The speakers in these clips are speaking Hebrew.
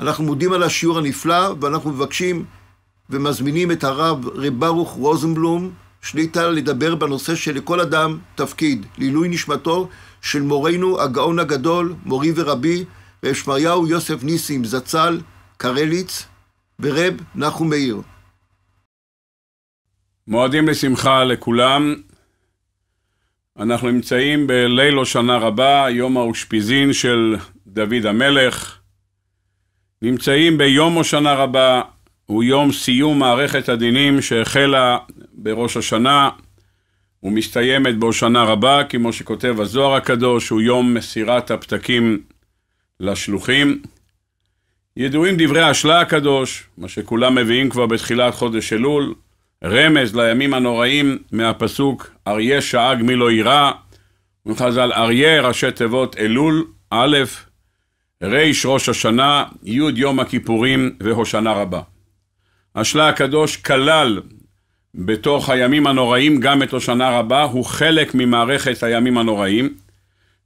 אנחנו מודים על השיעור הנפלא, ואנחנו מבקשים ומזמינים את הרב רב ברוך רוזנבלום, שליטה לדבר בנושא שלכל אדם תפקיד, לעילוי נשמתו של מורנו הגאון הגדול, מורי ורבי, רב שמריהו יוסף ניסים זצ"ל, קרליץ, ורב נחום מאיר. מועדים לשמחה לכולם. אנחנו נמצאים בליל הושנה רבה, יום האושפיזין של דוד המלך. נמצאים ביום הושנה רבה, הוא יום סיום מערכת הדינים שהחלה בראש השנה ומסתיימת בהושנה רבה, כמו שכותב הזוהר הקדוש, הוא יום מסירת הפתקים לשלוחים. ידועים דברי השלה הקדוש, מה שכולם מביאים כבר בתחילת חודש אלול, רמז לימים הנוראים מהפסוק אריה שאג מי לא יירא, אומרים אריה ראשי תיבות אלול, א', ריש ראש השנה, י' יום הכיפורים והושנה רבה. השלה הקדוש כלל בתוך הימים הנוראים גם את הושנה רבה, הוא חלק ממערכת הימים הנוראים.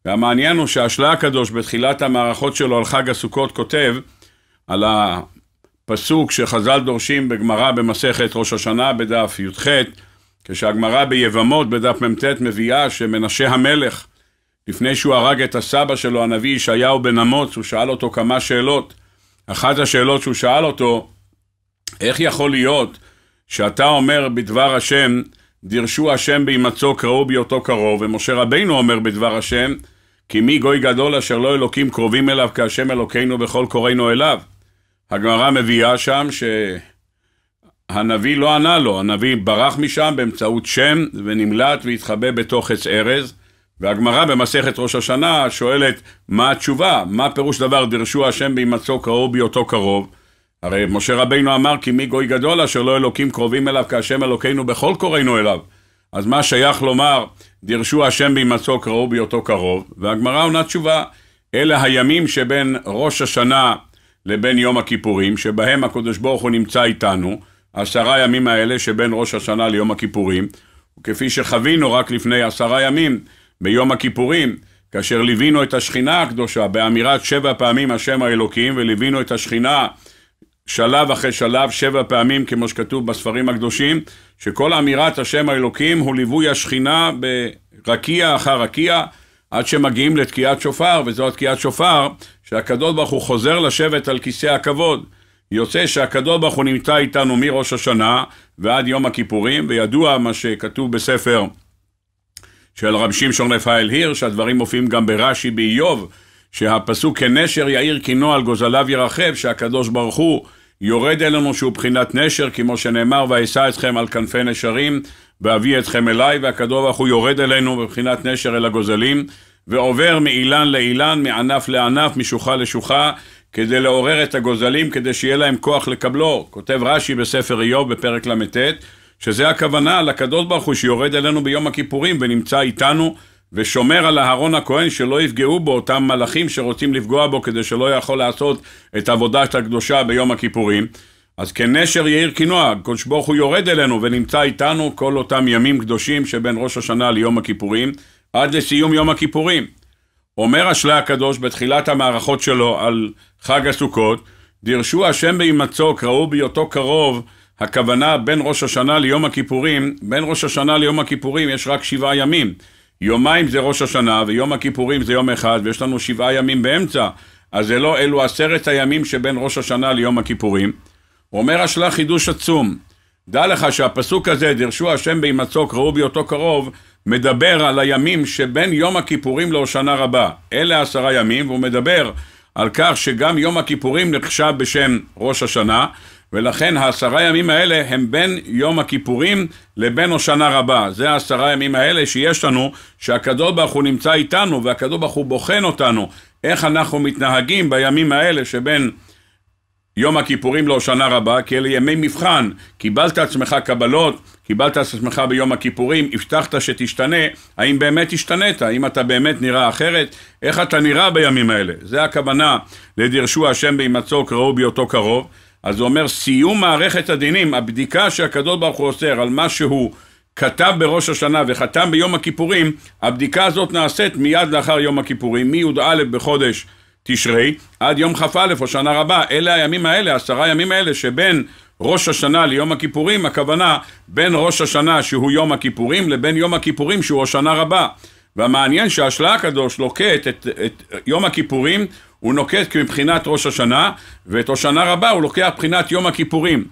והמעניין הוא שהשלה הקדוש בתחילת המערכות שלו על חג הסוכות כותב על הפסוק שחז"ל דורשים בגמרא במסכת ראש השנה בדף י"ח, כשהגמרא ביבמות בדף מ"ט מביאה שמנשה המלך לפני שהוא הרג את הסבא שלו, הנביא ישעיהו בן אמוץ, הוא שאל אותו כמה שאלות. אחת השאלות שהוא שאל אותו, איך יכול להיות שאתה אומר בדבר השם, דירשו השם בהימצאו קראו בהיותו קרוב, ומשה רבינו אומר בדבר השם, כי מי גוי גדול אשר לא אלוקים קרובים אליו כהשם אלוקינו בכל קוראינו אליו. הגמרא מביאה שם שהנביא לא ענה לו, הנביא ברח משם באמצעות שם ונמלט והתחבא בתוך עץ ארז. והגמרא במסכת ראש השנה שואלת, מה התשובה? מה פירוש דבר דרשו השם בהימצאו קרוב בהיותו קרוב? הרי משה רבינו אמר, כי מי גוי גדול אשר לא אלוקים קרובים אליו כהשם אלוקינו בכל קוראינו אליו. אז מה שייך לומר, דרשו השם בהימצאו קרוב בהיותו קרוב? והגמרא עונה תשובה, אלה הימים שבין ראש השנה לבין יום הכיפורים, שבהם הקדוש ברוך הוא נמצא איתנו, עשרה ימים האלה שבין ראש השנה ליום הכיפורים, וכפי שחווינו רק לפני עשרה ימים, ביום הכיפורים, כאשר ליווינו את השכינה הקדושה באמירת שבע פעמים השם האלוקים, וליווינו את השכינה שלב אחרי שלב, שבע פעמים, כמו שכתוב בספרים הקדושים, שכל אמירת השם האלוקים הוא ליווי השכינה ברקיע אחר רקיע, עד שמגיעים לתקיעת שופר, וזו התקיעת שופר, שהקדוש ברוך הוא חוזר לשבת על כיסא הכבוד. יוצא שהקדוש ברוך הוא נמצא איתנו מראש השנה ועד יום הכיפורים, וידוע מה שכתוב בספר של רב שמשון רפאל הירש, הדברים מופיעים גם ברש"י באיוב, שהפסוק כנשר יאיר קינו על גוזליו ירחב, שהקדוש ברוך הוא יורד אלינו שהוא בחינת נשר, כמו שנאמר, ואשא אתכם על כנפי נשרים, ואביא אתכם אליי, והקדוש ברוך הוא יורד אלינו בבחינת נשר אל הגוזלים, ועובר מאילן לאילן, מענף לענף, משוחה לשוחה, כדי לעורר את הגוזלים, כדי שיהיה להם כוח לקבלו. כותב רש"י בספר איוב בפרק ל"ט, שזה הכוונה לקדוש ברוך הוא שיורד אלינו ביום הכיפורים ונמצא איתנו ושומר על אהרון הכהן שלא יפגעו בו אותם מלאכים שרוצים לפגוע בו כדי שלא יכול לעשות את עבודת הקדושה ביום הכיפורים. אז כנשר יאיר קינוע, הקדוש ברוך הוא יורד אלינו ונמצא איתנו כל אותם ימים קדושים שבין ראש השנה ליום הכיפורים, עד לסיום יום הכיפורים. אומר השלה הקדוש בתחילת המערכות שלו על חג הסוכות, דירשו השם בהימצאו, קראו בהיותו קרוב, הכוונה בין ראש השנה ליום הכיפורים, בין ראש השנה ליום הכיפורים יש רק שבעה ימים. יומיים זה ראש השנה, ויום הכיפורים זה יום אחד, ויש לנו שבעה ימים באמצע. אז זה לא, אלו עשרת הימים שבין ראש השנה ליום הכיפורים. אומר השלח חידוש עצום, דע לך שהפסוק הזה, דרשו השם בהימצאו, קראו בהיותו קרוב, מדבר על הימים שבין יום הכיפורים להושנה רבה. אלה עשרה ימים, והוא מדבר על כך שגם יום הכיפורים נחשב בשם ראש השנה, ולכן העשרה ימים האלה הם בין יום הכיפורים לבין הושנה רבה. זה העשרה ימים האלה שיש לנו, שהקדוש ברוך הוא נמצא איתנו, והקדוש ברוך הוא בוחן אותנו, איך אנחנו מתנהגים בימים האלה שבין יום הכיפורים להושנה רבה, כי אלה ימי מבחן. קיבלת עצמך קבלות, קיבלת עצמך ביום הכיפורים, הבטחת שתשתנה, האם באמת השתנית? האם אתה באמת נראה אחרת? איך אתה נראה בימים האלה? זה הכוונה לדרשו השם בהימצאו קראו בהיותו קרוב. אז הוא אומר, סיום מערכת הדינים, הבדיקה שהקדוש ברוך הוא אוסר על מה שהוא כתב בראש השנה וחתם ביום הכיפורים, הבדיקה הזאת נעשית מיד לאחר יום הכיפורים, מי"א בחודש תשרי עד יום כ"א או שנה רבה. אלה הימים האלה, עשרה ימים האלה שבין ראש השנה ליום הכיפורים, הכוונה בין ראש השנה שהוא יום הכיפורים לבין יום הכיפורים שהוא השנה רבה. והמעניין שהשלה הקדוש לוקט את, את, את יום הכיפורים הוא נוקט מבחינת ראש השנה, ואת הושנה רבה הוא לוקח מבחינת יום הכיפורים.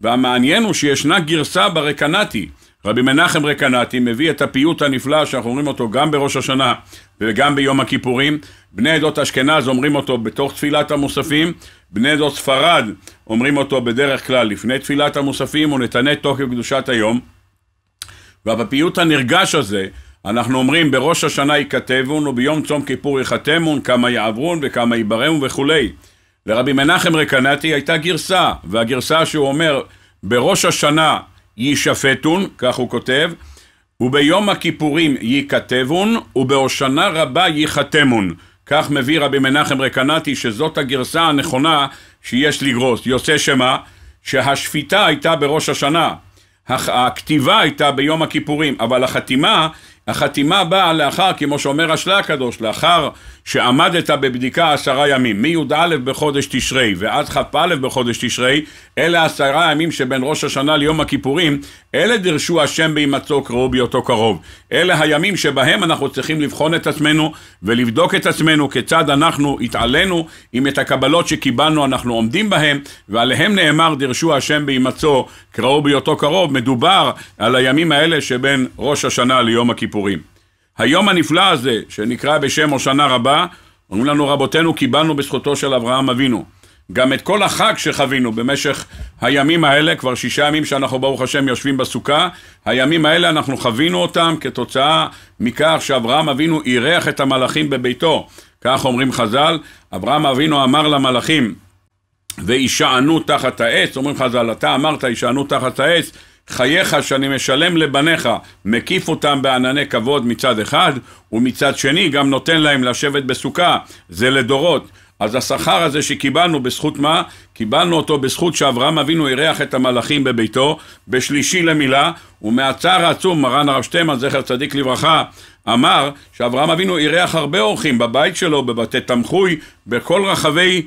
והמעניין הוא שישנה גרסה ברקנתי. רבי מנחם רקנתי מביא את הפיוט הנפלא שאנחנו אומרים אותו גם בראש השנה וגם ביום הכיפורים. בני עדות אשכנז אומרים אותו בתוך תפילת המוספים, בני עדות ספרד אומרים אותו בדרך כלל לפני תפילת המוספים ונתנה תוקף קדושת היום. ובפיוט הנרגש הזה אנחנו אומרים בראש השנה ייכתבון וביום צום כיפור ייחתמון, כמה יעברון וכמה יברמון וכולי. לרבי מנחם רקנטי הייתה גרסה, והגרסה שהוא אומר בראש השנה יישפטון, כך הוא כותב, וביום הכיפורים ייכתבון, ובהושנה רבה ייחתמון. כך מביא רבי מנחם רקנטי שזאת הגרסה הנכונה שיש לגרוס. יוצא שמה? שהשפיטה הייתה בראש השנה, הכתיבה הייתה ביום הכיפורים, אבל החתימה החתימה באה לאחר, כמו שאומר השלה הקדוש, לאחר שעמדת בבדיקה עשרה ימים, מי"א בחודש תשרי ועד כ"א בחודש תשרי, אלה עשרה ימים שבין ראש השנה ליום הכיפורים, אלה דרשו השם בהימצאו קראו בהיותו קרוב. אלה הימים שבהם אנחנו צריכים לבחון את עצמנו ולבדוק את עצמנו כיצד אנחנו התעלינו אם את הקבלות שקיבלנו אנחנו עומדים בהם ועליהם נאמר דרשו השם בהימצאו קראו בהיותו קרוב. מדובר על הימים האלה שבין ראש השנה ליום הכיפורים. היום הנפלא הזה שנקרא בשם הושנה רבה אומרים לנו רבותינו קיבלנו בזכותו של אברהם אבינו גם את כל החג שחווינו במשך הימים האלה, כבר שישה ימים שאנחנו ברוך השם יושבים בסוכה, הימים האלה אנחנו חווינו אותם כתוצאה מכך שאברהם אבינו אירח את המלאכים בביתו. כך אומרים חז"ל, אברהם אבינו אמר למלאכים, וישענו תחת העץ, אומרים חז"ל, אתה אמרת ישענו תחת העץ, חייך שאני משלם לבניך, מקיף אותם בענני כבוד מצד אחד, ומצד שני גם נותן להם לשבת בסוכה, זה לדורות. אז השכר הזה שקיבלנו בזכות מה? קיבלנו אותו בזכות שאברהם אבינו אירח את המלאכים בביתו בשלישי למילה ומהצער העצום מרן הרב שטיימן זכר צדיק לברכה אמר שאברהם אבינו אירח הרבה אורחים בבית שלו, בבתי תמחוי, בכל רחבי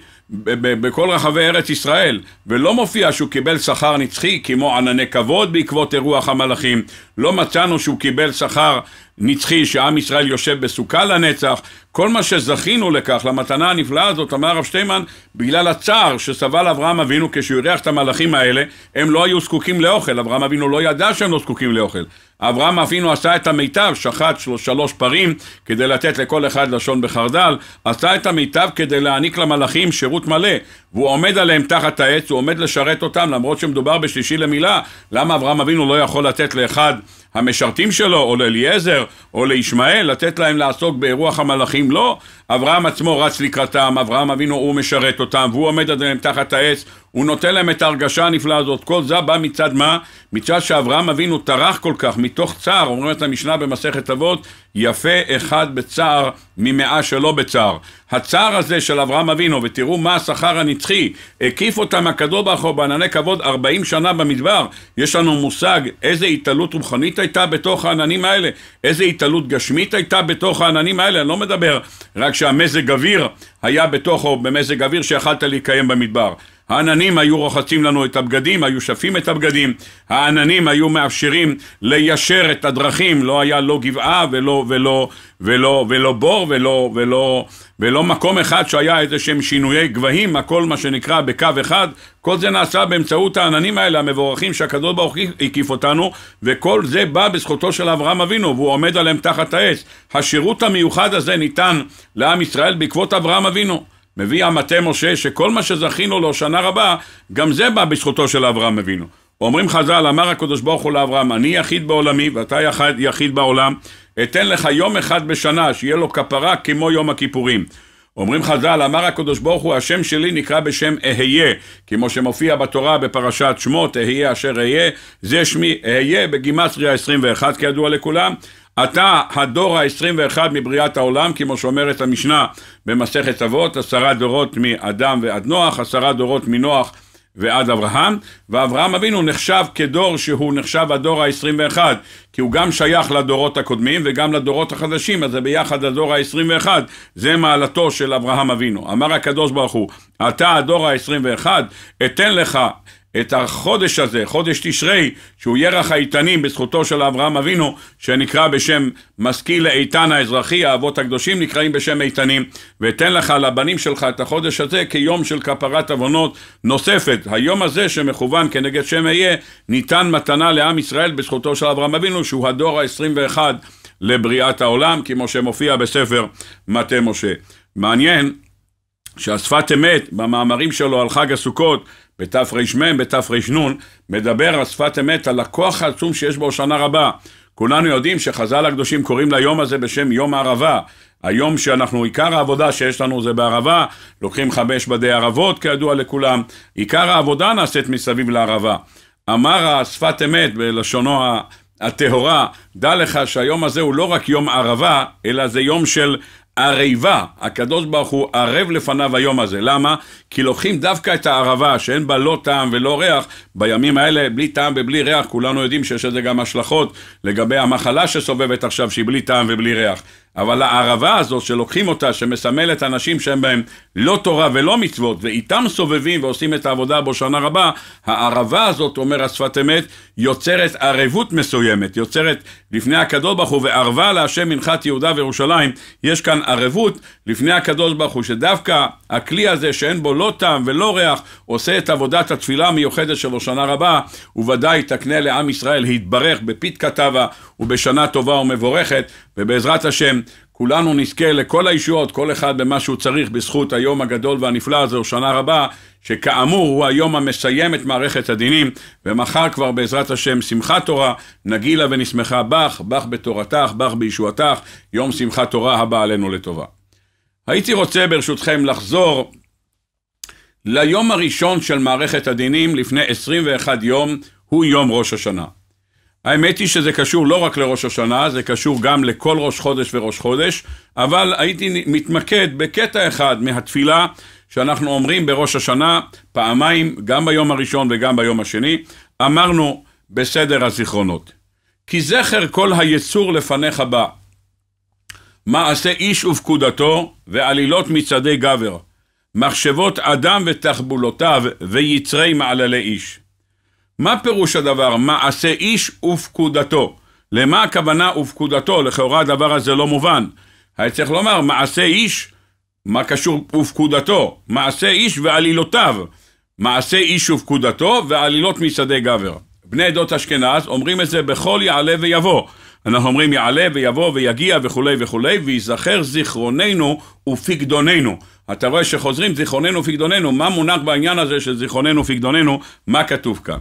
בכל רחבי ארץ ישראל, ולא מופיע שהוא קיבל שכר נצחי כמו ענני כבוד בעקבות אירוח המלאכים, לא מצאנו שהוא קיבל שכר נצחי שעם ישראל יושב בסוכה לנצח, כל מה שזכינו לכך, למתנה הנפלאה הזאת, אמר הרב שטיינמן, בגלל הצער שסבל אברהם אבינו כשהוא אירח את המלאכים האלה, הם לא היו זקוקים לאוכל, אברהם אבינו לא ידע שהם לא זקוקים לאוכל, אברהם אבינו עשה את המיטב, שחט שלוש פרים כדי לתת לכל אחד לשון בחרדל, עשה את המיטב כדי להעניק למלאכים שירות מלא, והוא עומד עליהם תחת העץ, הוא עומד לשרת אותם, למרות שמדובר בשלישי למילה, למה אברהם אבינו לא יכול לתת לאחד המשרתים שלו, או לאליעזר, או לישמעאל, לתת להם לעסוק באירוח המלאכים? לא. אברהם עצמו רץ לקראתם, אברהם אבינו הוא משרת אותם, והוא עומד עליהם תחת העץ, הוא נותן להם את ההרגשה הנפלאה הזאת. כל זה בא מצד מה? מצד שאברהם אבינו טרח כל כך, מתוך צער, אומרת המשנה במסכת אבות, יפה אחד בצער ממאה שלא בצער. הצער הזה של אברהם אבינו, ותראו מה השכר הנצחי, הקיף אותם הקדוש ברוך הוא בענני כבוד 40 שנה במדבר. יש לנו מושג איזה התעלות רוחנית הייתה בתוך העננים האלה, איזה התעלות גשמית הייתה בתוך העננים האלה, אני לא מדבר רק שהמזג אוויר היה בתוכו, במזג אוויר שיכלת להתקיים במדבר. העננים היו רוחצים לנו את הבגדים, היו שפים את הבגדים, העננים היו מאפשרים ליישר את הדרכים, לא היה לא גבעה ולא, ולא, ולא, ולא בור ולא, ולא, ולא מקום אחד שהיה איזה שהם שינויי גבהים, הכל מה שנקרא בקו אחד, כל זה נעשה באמצעות העננים האלה המבורכים שהקדוש ברוך הוא הקיף אותנו, וכל זה בא בזכותו של אברהם אבינו, והוא עומד עליהם תחת האש. השירות המיוחד הזה ניתן לעם ישראל בעקבות אברהם אבינו. מביא המטה משה שכל מה שזכינו לו שנה רבה, גם זה בא בזכותו של אברהם אבינו. אומרים חז"ל, אמר הקדוש ברוך הוא לאברהם, אני יחיד בעולמי ואתה יחיד, יחיד בעולם, אתן לך יום אחד בשנה שיהיה לו כפרה כמו יום הכיפורים. אומרים חז"ל, אמר הקדוש ברוך הוא, השם שלי נקרא בשם אהיה, כמו שמופיע בתורה בפרשת שמות, אהיה אשר אהיה, זה שמי אהיה בגימטריה 21 כידוע לכולם. אתה הדור ה-21 מבריאת העולם, כמו שאומרת המשנה במסכת אבות, עשרה דורות מאדם ועד נוח, עשרה דורות מנוח ועד אברהם, ואברהם אבינו נחשב כדור שהוא נחשב הדור ה-21, כי הוא גם שייך לדורות הקודמים וגם לדורות החדשים, אז זה ביחד הדור ה-21, זה מעלתו של אברהם אבינו. אמר הקדוש ברוך הוא, אתה הדור ה-21, אתן לך את החודש הזה, חודש תשרי, שהוא ירח האיתנים בזכותו של אברהם אבינו, שנקרא בשם משכיל איתן האזרחי, האבות הקדושים נקראים בשם איתנים, ואתן לך לבנים שלך את החודש הזה כיום של כפרת עוונות נוספת. היום הזה שמכוון כנגד שם אהיה, ניתן מתנה לעם ישראל בזכותו של אברהם אבינו, שהוא הדור ה-21 לבריאת העולם, כמו שמופיע בספר מטה משה. מעניין שהשפת אמת במאמרים שלו על חג הסוכות בתרמ, בתרנ, מדבר על שפת אמת, על הכוח העצום שיש בו שנה רבה. כולנו יודעים שחז"ל הקדושים קוראים ליום הזה בשם יום הערבה. היום שאנחנו, עיקר העבודה שיש לנו זה בערבה, לוקחים חמש בדי ערבות כידוע לכולם, עיקר העבודה נעשית מסביב לערבה. אמר השפת אמת בלשונו הטהורה, דע לך שהיום הזה הוא לא רק יום ערבה, אלא זה יום של ערבה, הקדוש ברוך הוא ערב לפניו היום הזה. למה? כי לוקחים דווקא את הערבה, שאין בה לא טעם ולא ריח, בימים האלה, בלי טעם ובלי ריח, כולנו יודעים שיש לזה גם השלכות לגבי המחלה שסובבת עכשיו, שהיא בלי טעם ובלי ריח. אבל הערבה הזאת שלוקחים אותה, שמסמלת אנשים שהם בהם לא תורה ולא מצוות, ואיתם סובבים ועושים את העבודה בו שנה רבה, הערבה הזאת, אומר השפת אמת, יוצרת ערבות מסוימת, יוצרת לפני הקדוש ברוך הוא וערבה להשם מנחת יהודה וירושלים, יש כאן ערבות לפני הקדוש ברוך הוא, שדווקא הכלי הזה שאין בו לא טעם ולא ריח, עושה את עבודת התפילה המיוחדת שלו שנה רבה, וודאי תקנה לעם ישראל להתברך בפית כתבה ובשנה טובה ומבורכת, ובעזרת השם כולנו נזכה לכל הישועות, כל אחד במה שהוא צריך, בזכות היום הגדול והנפלא הזה, או שנה רבה, שכאמור הוא היום המסיים את מערכת הדינים, ומחר כבר בעזרת השם שמחת תורה, נגילה ונשמחה בך, בך בתורתך, בך בישועתך, יום שמחת תורה הבא עלינו לטובה. הייתי רוצה ברשותכם לחזור ליום הראשון של מערכת הדינים לפני 21 יום, הוא יום ראש השנה. האמת היא שזה קשור לא רק לראש השנה, זה קשור גם לכל ראש חודש וראש חודש, אבל הייתי מתמקד בקטע אחד מהתפילה שאנחנו אומרים בראש השנה פעמיים, גם ביום הראשון וגם ביום השני, אמרנו בסדר הזיכרונות. כי זכר כל היצור לפניך בא. מעשה איש ופקודתו, ועלילות מצעדי גבר, מחשבות אדם ותחבולותיו, ויצרי מעללי איש. מה פירוש הדבר? מעשה איש ופקודתו. למה הכוונה ופקודתו? לכאורה הדבר הזה לא מובן. היה צריך לומר מעשה איש, מה קשור ופקודתו? מעשה איש ועלילותיו. מעשה איש ופקודתו ועלילות משדה גבר. בני עדות אשכנז אומרים את זה בכל יעלה ויבוא. אנחנו אומרים יעלה ויבוא ויגיע וכולי וכולי, וייזכר זיכרוננו ופקדוננו. אתה רואה שחוזרים זיכרוננו ופקדוננו, מה מונח בעניין הזה של זיכרוננו ופקדוננו, מה כתוב כאן?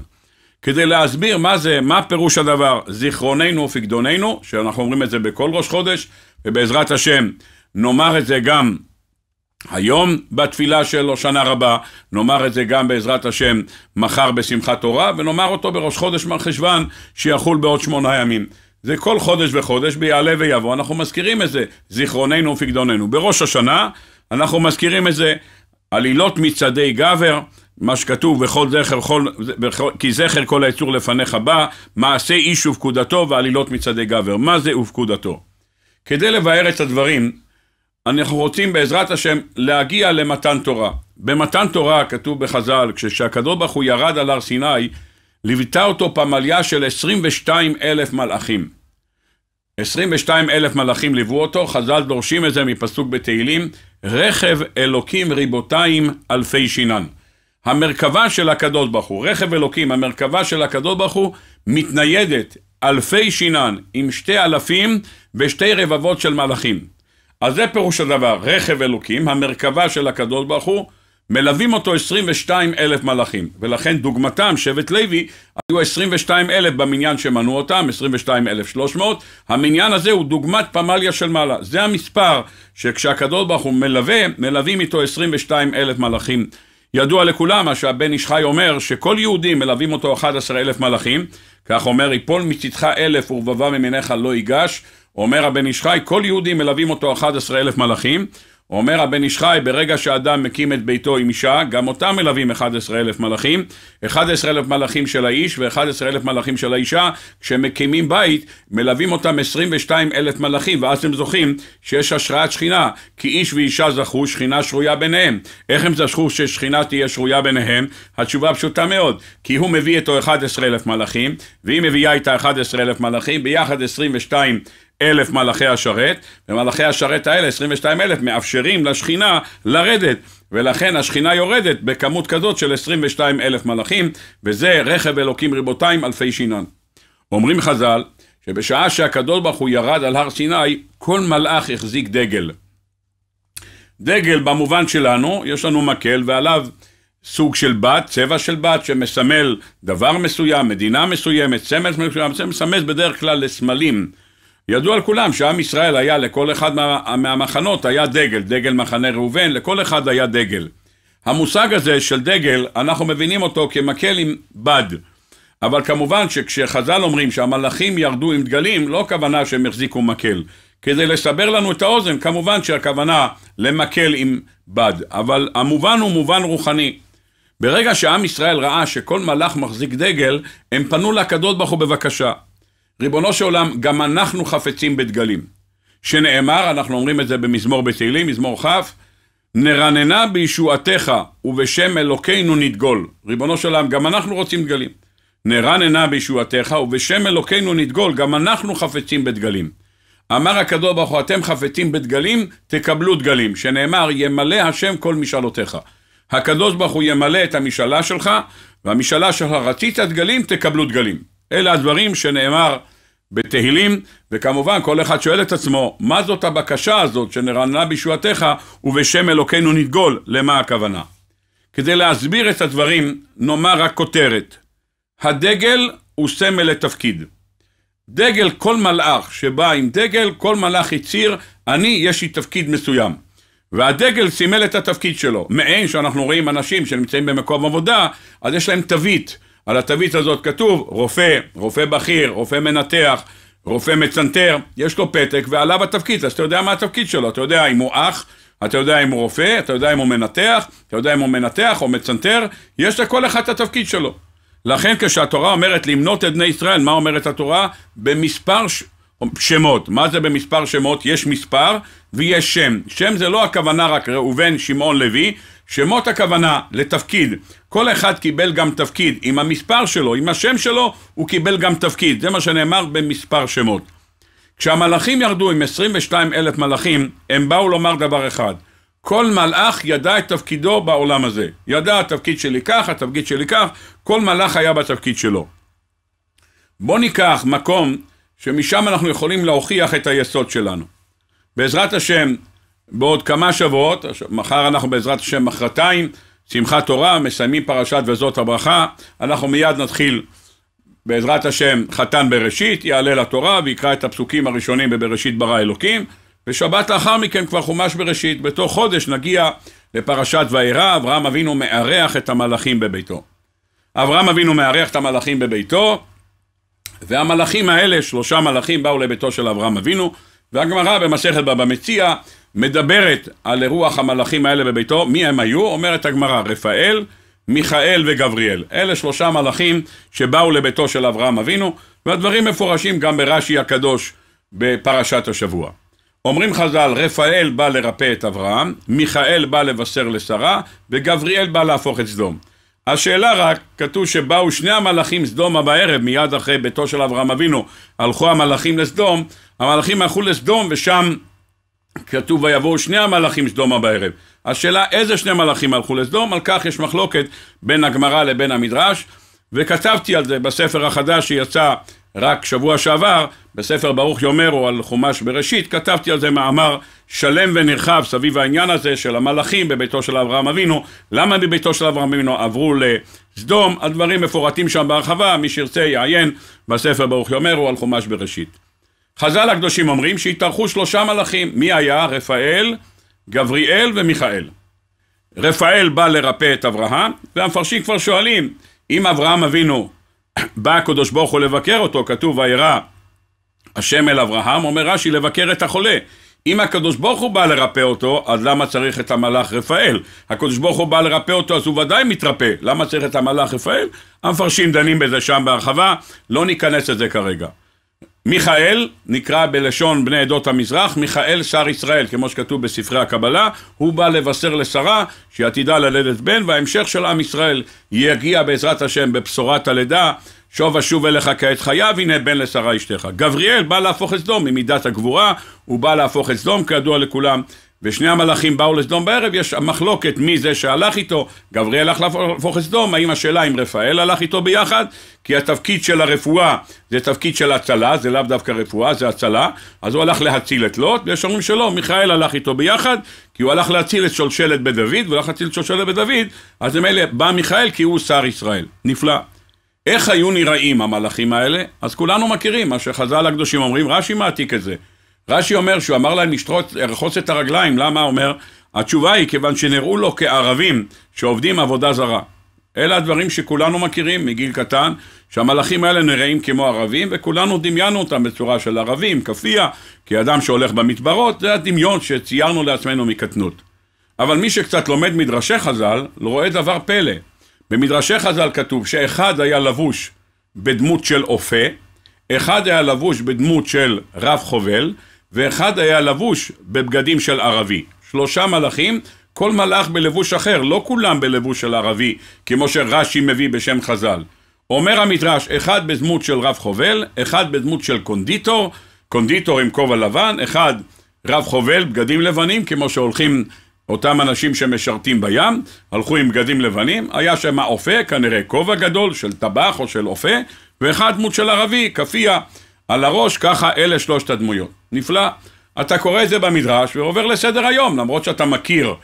כדי להסביר מה זה, מה פירוש הדבר, זיכרוננו ופקדוננו, שאנחנו אומרים את זה בכל ראש חודש, ובעזרת השם נאמר את זה גם היום בתפילה של הושענא רבה, נאמר את זה גם בעזרת השם מחר בשמחת תורה, ונאמר אותו בראש חודש מרחשוון שיחול בעוד שמונה ימים. זה כל חודש וחודש ביעלה ויבוא, אנחנו מזכירים את זה, זיכרוננו ופקדוננו. בראש השנה אנחנו מזכירים את זה, עלילות מצעדי גבר, מה שכתוב, וכל זכר, בכל, וכל, כי זכר כל היצור לפניך בא, מעשה איש ופקודתו ועלילות מצדי גבר. מה זה ופקודתו? כדי לבאר את הדברים, אנחנו רוצים בעזרת השם להגיע למתן תורה. במתן תורה כתוב בחז"ל, כשהקדוש ברוך הוא ירד על הר סיני, ליוותה אותו פמליה של 22 אלף מלאכים. 22 אלף מלאכים ליוו אותו, חז"ל דורשים את זה מפסוק בתהילים, רכב אלוקים ריבותיים אלפי שינן. המרכבה של הקדוש ברוך הוא, רכב אלוקים, המרכבה של הקדוש ברוך הוא, מתניידת אלפי שינן עם שתי אלפים ושתי רבבות של מלאכים. אז זה פירוש הדבר, רכב אלוקים, המרכבה של הקדוש ברוך הוא, מלווים אותו 22 אלף מלאכים, ולכן דוגמתם, שבט לוי, היו 22 אלף במניין שמנו אותם, 22 אלף 300, המניין הזה הוא דוגמת פמליה של מעלה, זה המספר שכשהקדוש ברוך הוא מלווה, מלווים איתו 22 אלף מלאכים. ידוע לכולם מה שהבן איש חי אומר, שכל יהודי מלווים אותו 11 אלף מלאכים, כך אומר, יפול מצדך אלף ורבבה ממיניך לא ייגש, אומר הבן איש חי, כל יהודי מלווים אותו 11 אלף מלאכים. אומר הבן איש חי, ברגע שאדם מקים את ביתו עם אישה, גם אותם מלווים 11,000 מלאכים, 11,000 מלאכים של האיש ו-11,000 מלאכים של האישה, כשמקימים בית, מלווים אותם 22,000 מלאכים, ואז הם זוכים שיש השראת שכינה, כי איש ואישה זכו שכינה שרויה ביניהם. איך הם זכו ששכינה תהיה שרויה ביניהם? התשובה פשוטה מאוד, כי הוא מביא איתו 11,000 מלאכים, והיא מביאה איתה 11,000 מלאכים, ביחד 22,000 אלף מלאכי השרת, ומלאכי השרת האלה, 22 אלף, מאפשרים לשכינה לרדת, ולכן השכינה יורדת בכמות כזאת של 22 אלף מלאכים, וזה רכב אלוקים ריבותיים אלפי שינן. אומרים חז"ל, שבשעה שהקדוש ברוך הוא ירד על הר סיני, כל מלאך החזיק דגל. דגל במובן שלנו, יש לנו מקל ועליו סוג של בת, צבע של בת, שמסמל דבר מסוים, מדינה מסוימת, סמל מסוים, זה מסמל בדרך כלל לסמלים ידוע לכולם שעם ישראל היה, לכל אחד מה, מהמחנות היה דגל, דגל מחנה ראובן, לכל אחד היה דגל. המושג הזה של דגל, אנחנו מבינים אותו כמקל עם בד. אבל כמובן שכשחז"ל אומרים שהמלאכים ירדו עם דגלים, לא כוונה שהם החזיקו מקל. כדי לסבר לנו את האוזן, כמובן שהכוונה למקל עם בד. אבל המובן הוא מובן רוחני. ברגע שעם ישראל ראה שכל מלאך מחזיק דגל, הם פנו לקדוש ברוך הוא בבקשה. ריבונו של עולם, גם אנחנו חפצים בדגלים. שנאמר, אנחנו אומרים את זה במזמור בתהילים, מזמור כ', נרננה בישועתך ובשם אלוקינו נדגול. ריבונו של עולם, גם אנחנו רוצים דגלים. נרננה בישועתך ובשם אלוקינו נדגול, גם אנחנו חפצים בדגלים. אמר הקדוש ברוך הוא, אתם חפצים בדגלים, תקבלו דגלים, שנאמר, ימלא השם כל משאלותיך. הקדוש ברוך הוא ימלא את המשאלה שלך, והמשאלה שלך רצית דגלים, תקבלו דגלים. אלה הדברים שנאמר בתהילים, וכמובן כל אחד שואל את עצמו, מה זאת הבקשה הזאת שנרננה בישועתך ובשם אלוקינו נדגול, למה הכוונה? כדי להסביר את הדברים, נאמר רק כותרת. הדגל הוא סמל לתפקיד. דגל, כל מלאך שבא עם דגל, כל מלאך הצהיר, אני, יש לי תפקיד מסוים. והדגל סימל את התפקיד שלו. מעין שאנחנו רואים אנשים שנמצאים במקום עבודה, אז יש להם תווית. על התווית הזאת כתוב רופא, רופא בכיר, רופא מנתח, רופא מצנתר, יש לו פתק ועליו התפקיד, אז אתה יודע מה התפקיד שלו, אתה יודע אם הוא אח, אתה יודע אם הוא רופא, אתה יודע אם הוא מנתח, אתה יודע אם הוא מנתח או מצנתר, יש לכל אחד את התפקיד שלו. לכן כשהתורה אומרת למנות את בני ישראל, מה אומרת התורה? במספר ש... שמות. מה זה במספר שמות? יש מספר ויש שם. שם זה לא הכוונה רק ראובן, שמעון, לוי, שמות הכוונה לתפקיד, כל אחד קיבל גם תפקיד, עם המספר שלו, עם השם שלו, הוא קיבל גם תפקיד, זה מה שנאמר במספר שמות. כשהמלאכים ירדו עם 22 אלף מלאכים, הם באו לומר דבר אחד, כל מלאך ידע את תפקידו בעולם הזה, ידע התפקיד שלי כך, התפקיד שלי כך, כל מלאך היה בתפקיד שלו. בואו ניקח מקום שמשם אנחנו יכולים להוכיח את היסוד שלנו. בעזרת השם, בעוד כמה שבועות, מחר אנחנו בעזרת השם מחרתיים, שמחת תורה, מסיימים פרשת וזאת הברכה, אנחנו מיד נתחיל בעזרת השם חתן בראשית, יעלה לתורה ויקרא את הפסוקים הראשונים בבראשית ברא אלוקים, ושבת לאחר מכן כבר חומש בראשית, בתוך חודש נגיע לפרשת וירא, אברהם אבינו מארח את המלאכים בביתו. אברהם אבינו מארח את המלאכים בביתו, והמלאכים האלה, שלושה מלאכים באו לביתו של אברהם אבינו, והגמרא במסכת בבא מציאה מדברת על אירוח המלאכים האלה בביתו, מי הם היו? אומרת הגמרא, רפאל, מיכאל וגבריאל. אלה שלושה מלאכים שבאו לביתו של אברהם אבינו, והדברים מפורשים גם ברש"י הקדוש בפרשת השבוע. אומרים חז"ל, רפאל בא לרפא את אברהם, מיכאל בא לבשר לשרה, וגבריאל בא להפוך את סדום. השאלה רק, כתוב שבאו שני המלאכים סדומה בערב, מיד אחרי ביתו של אברהם אבינו, הלכו המלאכים לסדום, המלאכים הלכו לסדום ושם כתוב ויבואו שני המלאכים סדומה בערב. השאלה איזה שני מלאכים הלכו לסדום, על כך יש מחלוקת בין הגמרא לבין המדרש, וכתבתי על זה בספר החדש שיצא רק שבוע שעבר, בספר ברוך יאמרו על חומש בראשית, כתבתי על זה מאמר שלם ונרחב סביב העניין הזה של המלאכים בביתו של אברהם אבינו, למה בביתו של אברהם אבינו עברו לסדום, הדברים מפורטים שם בהרחבה, מי שירצה יעיין בספר ברוך יאמרו על חומש בראשית. חז"ל הקדושים אומרים שהתארחו שלושה מלאכים. מי היה? רפאל, גבריאל ומיכאל. רפאל בא לרפא את אברהם, והמפרשים כבר שואלים, אם אברהם אבינו בא הקדוש ברוך הוא לבקר אותו, כתוב וירא השם אל אברהם, אומר רש"י לבקר את החולה. אם הקדוש ברוך הוא בא לרפא אותו, אז למה צריך את המלאך רפאל? הקדוש ברוך הוא בא לרפא אותו, אז הוא ודאי מתרפא. למה צריך את המלאך רפאל? המפרשים דנים בזה שם בהרחבה, לא ניכנס לזה כרגע. מיכאל, נקרא בלשון בני עדות המזרח, מיכאל שר ישראל, כמו שכתוב בספרי הקבלה, הוא בא לבשר לשרה שהיא עתידה ללדת בן, וההמשך של עם ישראל יגיע בעזרת השם בבשורת הלידה, שוב אשוב אליך כעת חייו, הנה בן לשרה אשתך. גבריאל בא להפוך את סדום ממידת הגבורה, הוא בא להפוך את סדום, כידוע לכולם, ושני המלאכים באו לסדום בערב, יש מחלוקת מי זה שהלך איתו, גבריאל הלך להפוך לסדום, האם השאלה אם רפאל הלך איתו ביחד, כי התפקיד של הרפואה זה תפקיד של הצלה, זה לאו דווקא רפואה, זה הצלה, אז הוא הלך להציל את לוט, ויש אומרים שלא, מיכאל הלך איתו ביחד, כי הוא הלך להציל את שולשלת בית דוד, והוא הלך להציל את שולשלת בית דוד, אז הם אלה, בא מיכאל כי הוא שר ישראל. נפלא. איך היו נראים המלאכים האלה? אז כולנו מכירים מה שחז"ל הקדושים אומרים, רש"י מעתיק את זה. רש"י אומר שהוא אמר להם לרחוץ את הרגליים, למה הוא אומר? התשובה היא כיוון שנראו לו כערבים שעובדים עבודה זרה. אלה הדברים שכולנו מכירים מגיל קטן, שהמלאכים האלה נראים כמו ערבים, וכולנו דמיינו אותם בצורה של ערבים, כאפיה, כאדם שהולך במדברות, זה הדמיון שציירנו לעצמנו מקטנות. אבל מי שקצת לומד מדרשי חז"ל, רואה דבר פלא. במדרשי חז"ל כתוב שאחד היה לבוש בדמות של אופה, אחד היה לבוש בדמות של רב חובל, ואחד היה לבוש בבגדים של ערבי. שלושה מלאכים, כל מלאך בלבוש אחר, לא כולם בלבוש של ערבי, כמו שרש"י מביא בשם חז"ל. אומר המדרש, אחד בדמות של רב חובל, אחד בדמות של קונדיטור, קונדיטור עם כובע לבן, אחד רב חובל, בגדים לבנים, כמו שהולכים אותם אנשים שמשרתים בים, הלכו עם בגדים לבנים, היה שם אופה, כנראה כובע גדול של טבח או של אופה, ואחד דמות של ערבי, כפייה על הראש, ככה אלה שלושת הדמויות. נפלא. אתה קורא את זה במדרש ועובר לסדר היום, למרות שאתה מכיר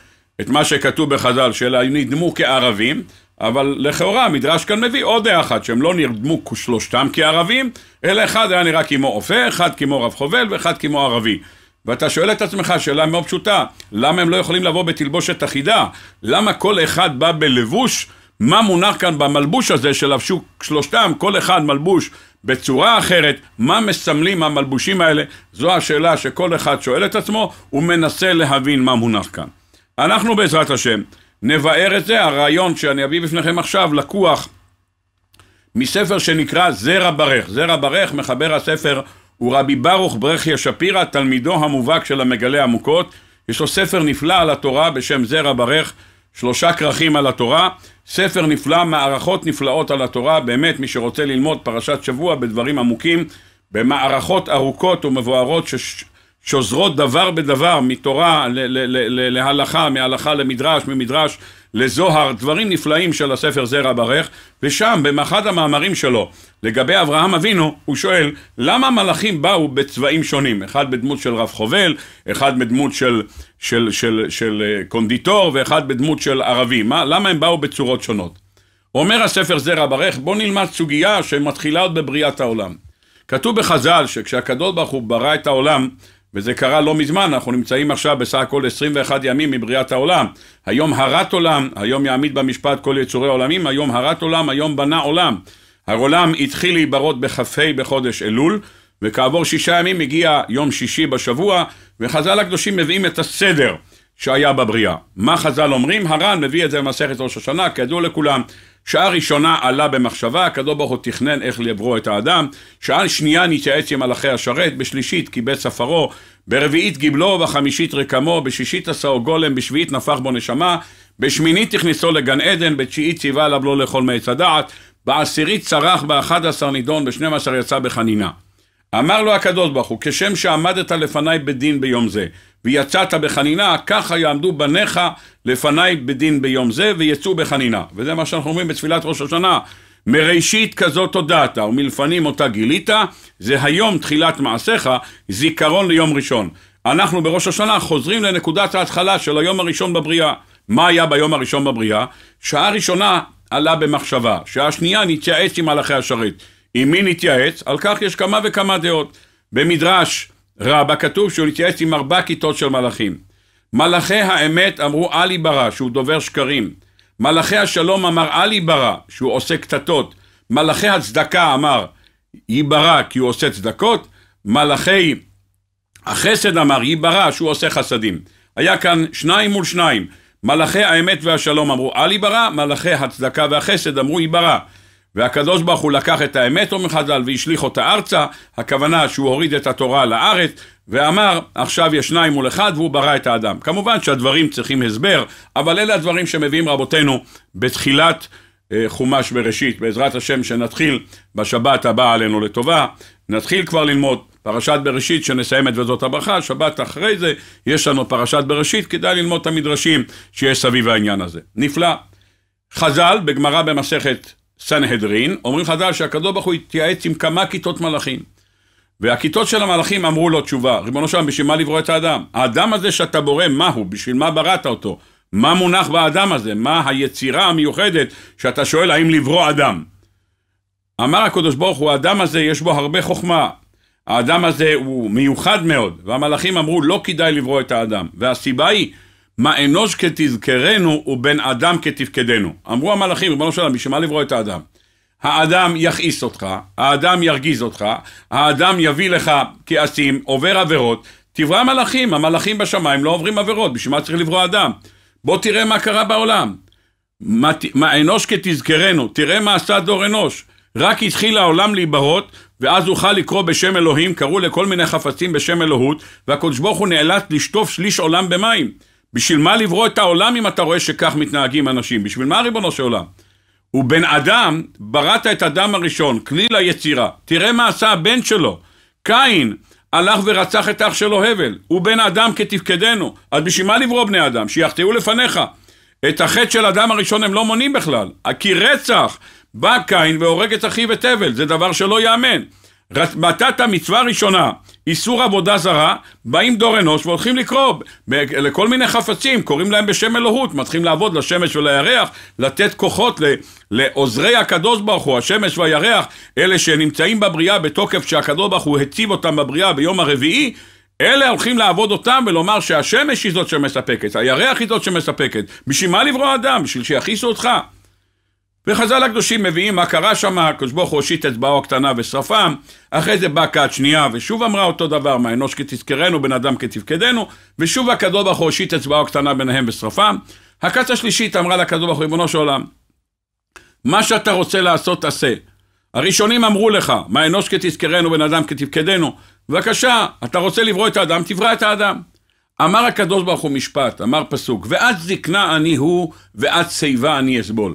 את מה שכתוב בחז"ל, של נדמו כערבים, אבל לכאורה המדרש כאן מביא עוד דעה אחת, שהם לא נרדמו שלושתם כערבים, אלא אחד היה נראה כמו אופה, אחד כמו רב חובל ואחד כמו ערבי. ואתה שואל את עצמך שאלה מאוד פשוטה, למה הם לא יכולים לבוא בתלבושת אחידה? למה כל אחד בא בלבוש? מה מונח כאן במלבוש הזה שלבשו שלושתם, כל אחד מלבוש בצורה אחרת, מה מסמלים המלבושים האלה? זו השאלה שכל אחד שואל את עצמו ומנסה להבין מה מונח כאן. אנחנו בעזרת השם נבער את זה, הרעיון שאני אביא בפניכם עכשיו לקוח מספר שנקרא זרע ברך. זרע ברך, מחבר הספר, הוא רבי ברוך ברכיה שפירא, תלמידו המובהק של המגלה עמוקות. יש לו ספר נפלא על התורה בשם זרע ברך, שלושה כרכים על התורה. ספר נפלא, מערכות נפלאות על התורה, באמת מי שרוצה ללמוד פרשת שבוע בדברים עמוקים, במערכות ארוכות ומבוארות ששוזרות דבר בדבר מתורה ל- ל- ל- להלכה, מהלכה למדרש, ממדרש לזוהר, דברים נפלאים של הספר זרע ברך, ושם באחד המאמרים שלו לגבי אברהם אבינו, הוא שואל למה המלאכים באו בצבעים שונים, אחד בדמות של רב חובל, אחד בדמות של, של, של, של, של אה, קונדיטור ואחד בדמות של ערבי, מה, למה הם באו בצורות שונות? אומר הספר זרע ברך, בוא נלמד סוגיה שמתחילה עוד בבריאת העולם. כתוב בחז"ל שכשהקדוש ברוך הוא ברא את העולם, וזה קרה לא מזמן, אנחנו נמצאים עכשיו בסך הכל 21 ימים מבריאת העולם. היום הרת עולם, היום יעמיד במשפט כל יצורי העולמים, היום הרת עולם, היום בנה עולם. העולם התחיל להיברות בכ"ה בחודש אלול, וכעבור שישה ימים הגיע יום שישי בשבוע, וחז"ל הקדושים מביאים את הסדר שהיה בבריאה. מה חז"ל אומרים? הר"ן מביא את זה במסכת ראש השנה, כידוע לכולם, שעה ראשונה עלה במחשבה, הקדוש ברוך הוא תכנן איך לברוא את האדם, שעה שנייה נתייעץ עם מלאכי השרת, בשלישית קיבץ עפרו, ברביעית גיבלו, בחמישית רקמו, בשישית עשהו גולם, בשביעית נפח בו נשמה, בשמינית הכניסו לגן עדן, בתשיעית ציווה עליו לא לאכול מעץ הדעת, בעשירית צרח, באחד עשר נידון, בשנים עשר יצא בחנינה. אמר לו הקדוש ברוך הוא, כשם שעמדת לפניי בדין ביום זה, ויצאת בחנינה, ככה יעמדו בניך לפניי בדין ביום זה, ויצאו בחנינה. וזה מה שאנחנו אומרים בתפילת ראש השנה. מראשית כזאת הודעת, ומלפנים אותה גילית, זה היום תחילת מעשיך, זיכרון ליום ראשון. אנחנו בראש השנה חוזרים לנקודת ההתחלה של היום הראשון בבריאה. מה היה ביום הראשון בבריאה? שעה ראשונה עלה במחשבה, שעה שנייה נתייעץ עם מלאכי השרת. עם מי נתייעץ? על כך יש כמה וכמה דעות. במדרש רבה כתוב שהוא התייעץ עם ארבע כיתות של מלאכים. מלאכי האמת אמרו עלי ברא שהוא דובר שקרים. מלאכי השלום אמר עלי ברא שהוא עושה קטטות. מלאכי הצדקה אמר ייברא כי הוא עושה צדקות. מלאכי החסד אמר ייברא שהוא עושה חסדים. היה כאן שניים מול שניים. מלאכי האמת והשלום אמרו עלי ברא, מלאכי הצדקה והחסד אמרו ייברא. והקדוש ברוך הוא לקח את האמת, אומר חז"ל, והשליך אותה ארצה, הכוונה שהוא הוריד את התורה לארץ, ואמר, עכשיו יש שניים מול אחד והוא ברא את האדם. כמובן שהדברים צריכים הסבר, אבל אלה הדברים שמביאים רבותינו בתחילת אה, חומש בראשית. בעזרת השם שנתחיל בשבת הבאה עלינו לטובה, נתחיל כבר ללמוד פרשת בראשית שנסיים את וזאת הברכה, שבת אחרי זה יש לנו פרשת בראשית, כדאי ללמוד את המדרשים שיש סביב העניין הזה. נפלא. חז"ל בגמרא במסכת סנהדרין, אומרים חז"ל שהקדוש ברוך הוא התייעץ עם כמה כיתות מלאכים. והכיתות של המלאכים אמרו לו תשובה, ריבונו שלום, בשביל מה לברוא את האדם? האדם הזה שאתה בורא, מה הוא? בשביל מה בראת אותו? מה מונח באדם הזה? מה היצירה המיוחדת שאתה שואל האם לברוא אדם? אמר הקדוש ברוך הוא, האדם הזה יש בו הרבה חוכמה. האדם הזה הוא מיוחד מאוד. והמלאכים אמרו, לא כדאי לברוא את האדם. והסיבה היא מה אנוש כתזכרנו ובן אדם כתפקדנו. אמרו המלאכים, ריבונו של עולם, בשביל מה לברוא את האדם? האדם יכעיס אותך, האדם ירגיז אותך, האדם יביא לך כעסים, עובר עבירות. תברא מלאכים, המלאכים בשמיים לא עוברים עבירות, בשביל מה צריך לברוא אדם? בוא תראה מה קרה בעולם. מה, מה אנוש כתזכרנו, תראה מה עשה דור אנוש. רק התחיל העולם להיבהות, ואז אוכל לקרוא בשם אלוהים, קראו לכל מיני חפצים בשם אלוהות, והקדוש ברוך הוא נאלץ לשטוף שליש עולם במים. בשביל מה לברוא את העולם אם אתה רואה שכך מתנהגים אנשים? בשביל מה ריבונו של עולם? ובן אדם, בראת את אדם הראשון, כלי ליצירה. תראה מה עשה הבן שלו. קין הלך ורצח את אח שלו הבל. הוא בן אדם כתפקדנו. אז בשביל מה לברוא בני אדם? שיחטאו לפניך. את החטא של אדם הראשון הם לא מונים בכלל. כי רצח, בא קין והורג את אחיו את הבל. זה דבר שלא ייאמן. מתת המצווה הראשונה, איסור עבודה זרה, באים דור אנוש והולכים לקרוא לכל מיני חפצים, קוראים להם בשם אלוהות, מתחילים לעבוד לשמש ולירח, לתת כוחות לעוזרי הקדוש ברוך הוא, השמש והירח, אלה שנמצאים בבריאה בתוקף שהקדוש ברוך הוא הציב אותם בבריאה ביום הרביעי, אלה הולכים לעבוד אותם ולומר שהשמש היא זאת שמספקת, הירח היא זאת שמספקת. בשביל מה לברוא אדם? בשביל שיכעיסו אותך. וחז"ל הקדושים מביאים מה קרה שם, הקדוש ברוך הוא הושיט אצבעו הקטנה ושרפם, אחרי זה באה כת שנייה ושוב אמרה אותו דבר, מה אנוש כתזכרנו, בן אדם כתפקדנו, ושוב הקדוש ברוך הוא הושיט אצבעו הקטנה ביניהם ושרפם. הכת השלישית אמרה לקדוש ברוך הוא, ריבונו של עולם, מה שאתה רוצה לעשות תעשה. הראשונים אמרו לך, מה אנוש כתזכרנו, בן אדם כתפקדנו, בבקשה, אתה רוצה לברוא את האדם, תברא את האדם. אמר הקדוש ברוך הוא משפט, אמר פסוק, ואת זקנה אני הוא, ואת שיבה אני אסבול.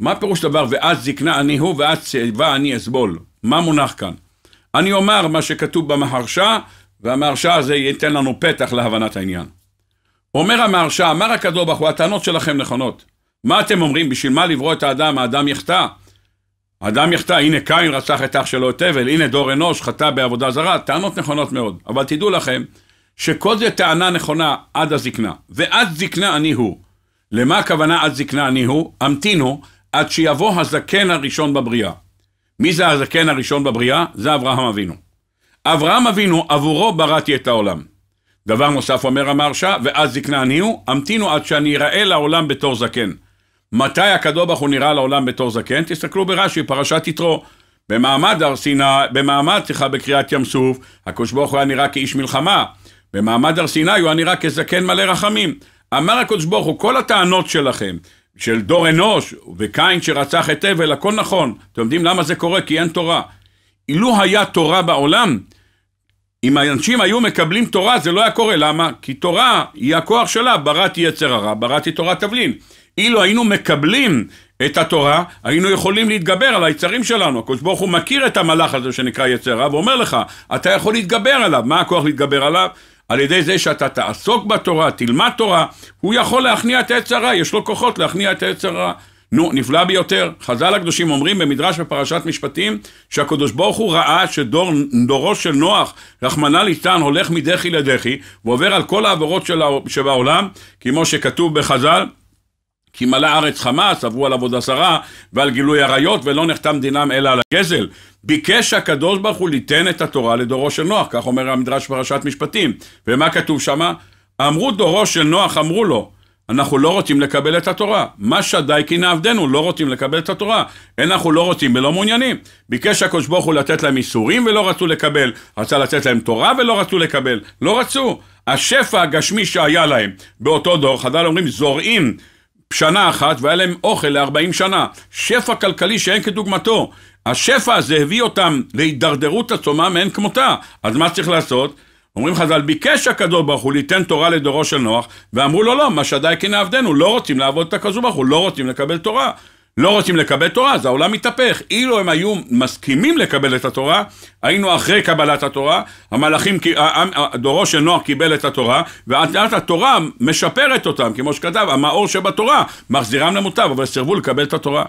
מה פירוש דבר ואז זקנה אני הוא ואז שיבה אני אסבול? מה מונח כאן? אני אומר מה שכתוב במהרשה, והמהרשה הזה ייתן לנו פתח להבנת העניין. אומר המהרשה, אמר הקדוש ברוך הוא, הטענות שלכם נכונות. מה אתם אומרים? בשביל מה לברוא את האדם? האדם יחטא. האדם יחטא, הנה קין רצח את אח שלו את הבל, הנה דור אנוש חטא בעבודה זרה, טענות נכונות מאוד. אבל תדעו לכם, שכל זה טענה נכונה עד הזקנה. ועד זקנה אני הוא. למה הכוונה עד זקנה אני הוא? המתינו, עד שיבוא הזקן הראשון בבריאה. מי זה הזקן הראשון בבריאה? זה אברהם אבינו. אברהם אבינו, עבורו בראתי את העולם. דבר נוסף אומר המהרש"א, ואז זקנה אני הוא, המתינו עד שאני אראה לעולם בתור זקן. מתי הקדוש ברוך הוא נראה לעולם בתור זקן? תסתכלו ברש"י, פרשת יתרו. במעמד הר סיני, במעמד, סליחה, בקריעת ים סוף, הקדוש ברוך הוא היה נראה כאיש מלחמה. במעמד הר סיני הוא היה נראה כזקן מלא רחמים. אמר הקדוש ברוך הוא, כל הטענות שלכם, של דור אנוש וקין שרצח את הבל, הכל נכון. אתם יודעים למה זה קורה? כי אין תורה. אילו היה תורה בעולם, אם האנשים היו מקבלים תורה, זה לא היה קורה. למה? כי תורה היא הכוח שלה, בראתי יצר הרע, בראתי תורת תבלין. אילו היינו מקבלים את התורה, היינו יכולים להתגבר על היצרים שלנו. הקדוש ברוך הוא מכיר את המלאך הזה שנקרא יצר רע, ואומר לך, אתה יכול להתגבר עליו. מה הכוח להתגבר עליו? על ידי זה שאתה תעסוק בתורה, תלמד תורה, הוא יכול להכניע את העץ הרע, יש לו כוחות להכניע את העץ הרע. נו, נפלא ביותר. חז"ל הקדושים אומרים במדרש בפרשת משפטים, שהקדוש ברוך הוא ראה שדורו של נוח, רחמנא ליצן, הולך מדחי לדחי, ועובר על כל העבירות שבעולם, כמו שכתוב בחז"ל, כי מלאה ארץ חמאס, עברו על עבודה זרה ועל גילוי עריות, ולא נחתם דינם אלא על הגזל. ביקש הקדוש ברוך הוא ליתן את התורה לדורו של נוח, כך אומר המדרש פרשת משפטים. ומה כתוב שמה? אמרו דורו של נוח, אמרו לו, אנחנו לא רוצים לקבל את התורה. מה שדי כי נעבדנו, לא רוצים לקבל את התורה. אנחנו לא רוצים ולא מעוניינים. ביקש הקדוש ברוך הוא לתת להם איסורים ולא רצו לקבל. רצה לתת להם תורה ולא רצו לקבל. לא רצו. השפע הגשמי שהיה להם באותו דור, חז"ל אומרים, זורעים שנה אחת והיה להם אוכל ל-40 שנה. שפע כלכלי שאין כדוגמתו. השפע הזה הביא אותם להידרדרות עצומה מאין כמותה. אז מה צריך לעשות? אומרים חז"ל, ביקש הקדוש ברוך הוא ליתן תורה לדורו של נוח, ואמרו לו לא, מה שדי כן עבדנו, לא רוצים לעבוד את הקדוש ברוך הוא, לא רוצים לקבל תורה. לא רוצים לקבל תורה, אז העולם מתהפך. אילו הם היו מסכימים לקבל את התורה, היינו אחרי קבלת התורה, המלאכים, דורו של נוח קיבל את התורה, ואז התורה משפרת אותם, כמו שכתב, המאור שבתורה מחזירם למוטב, אבל סירבו לקבל את התורה.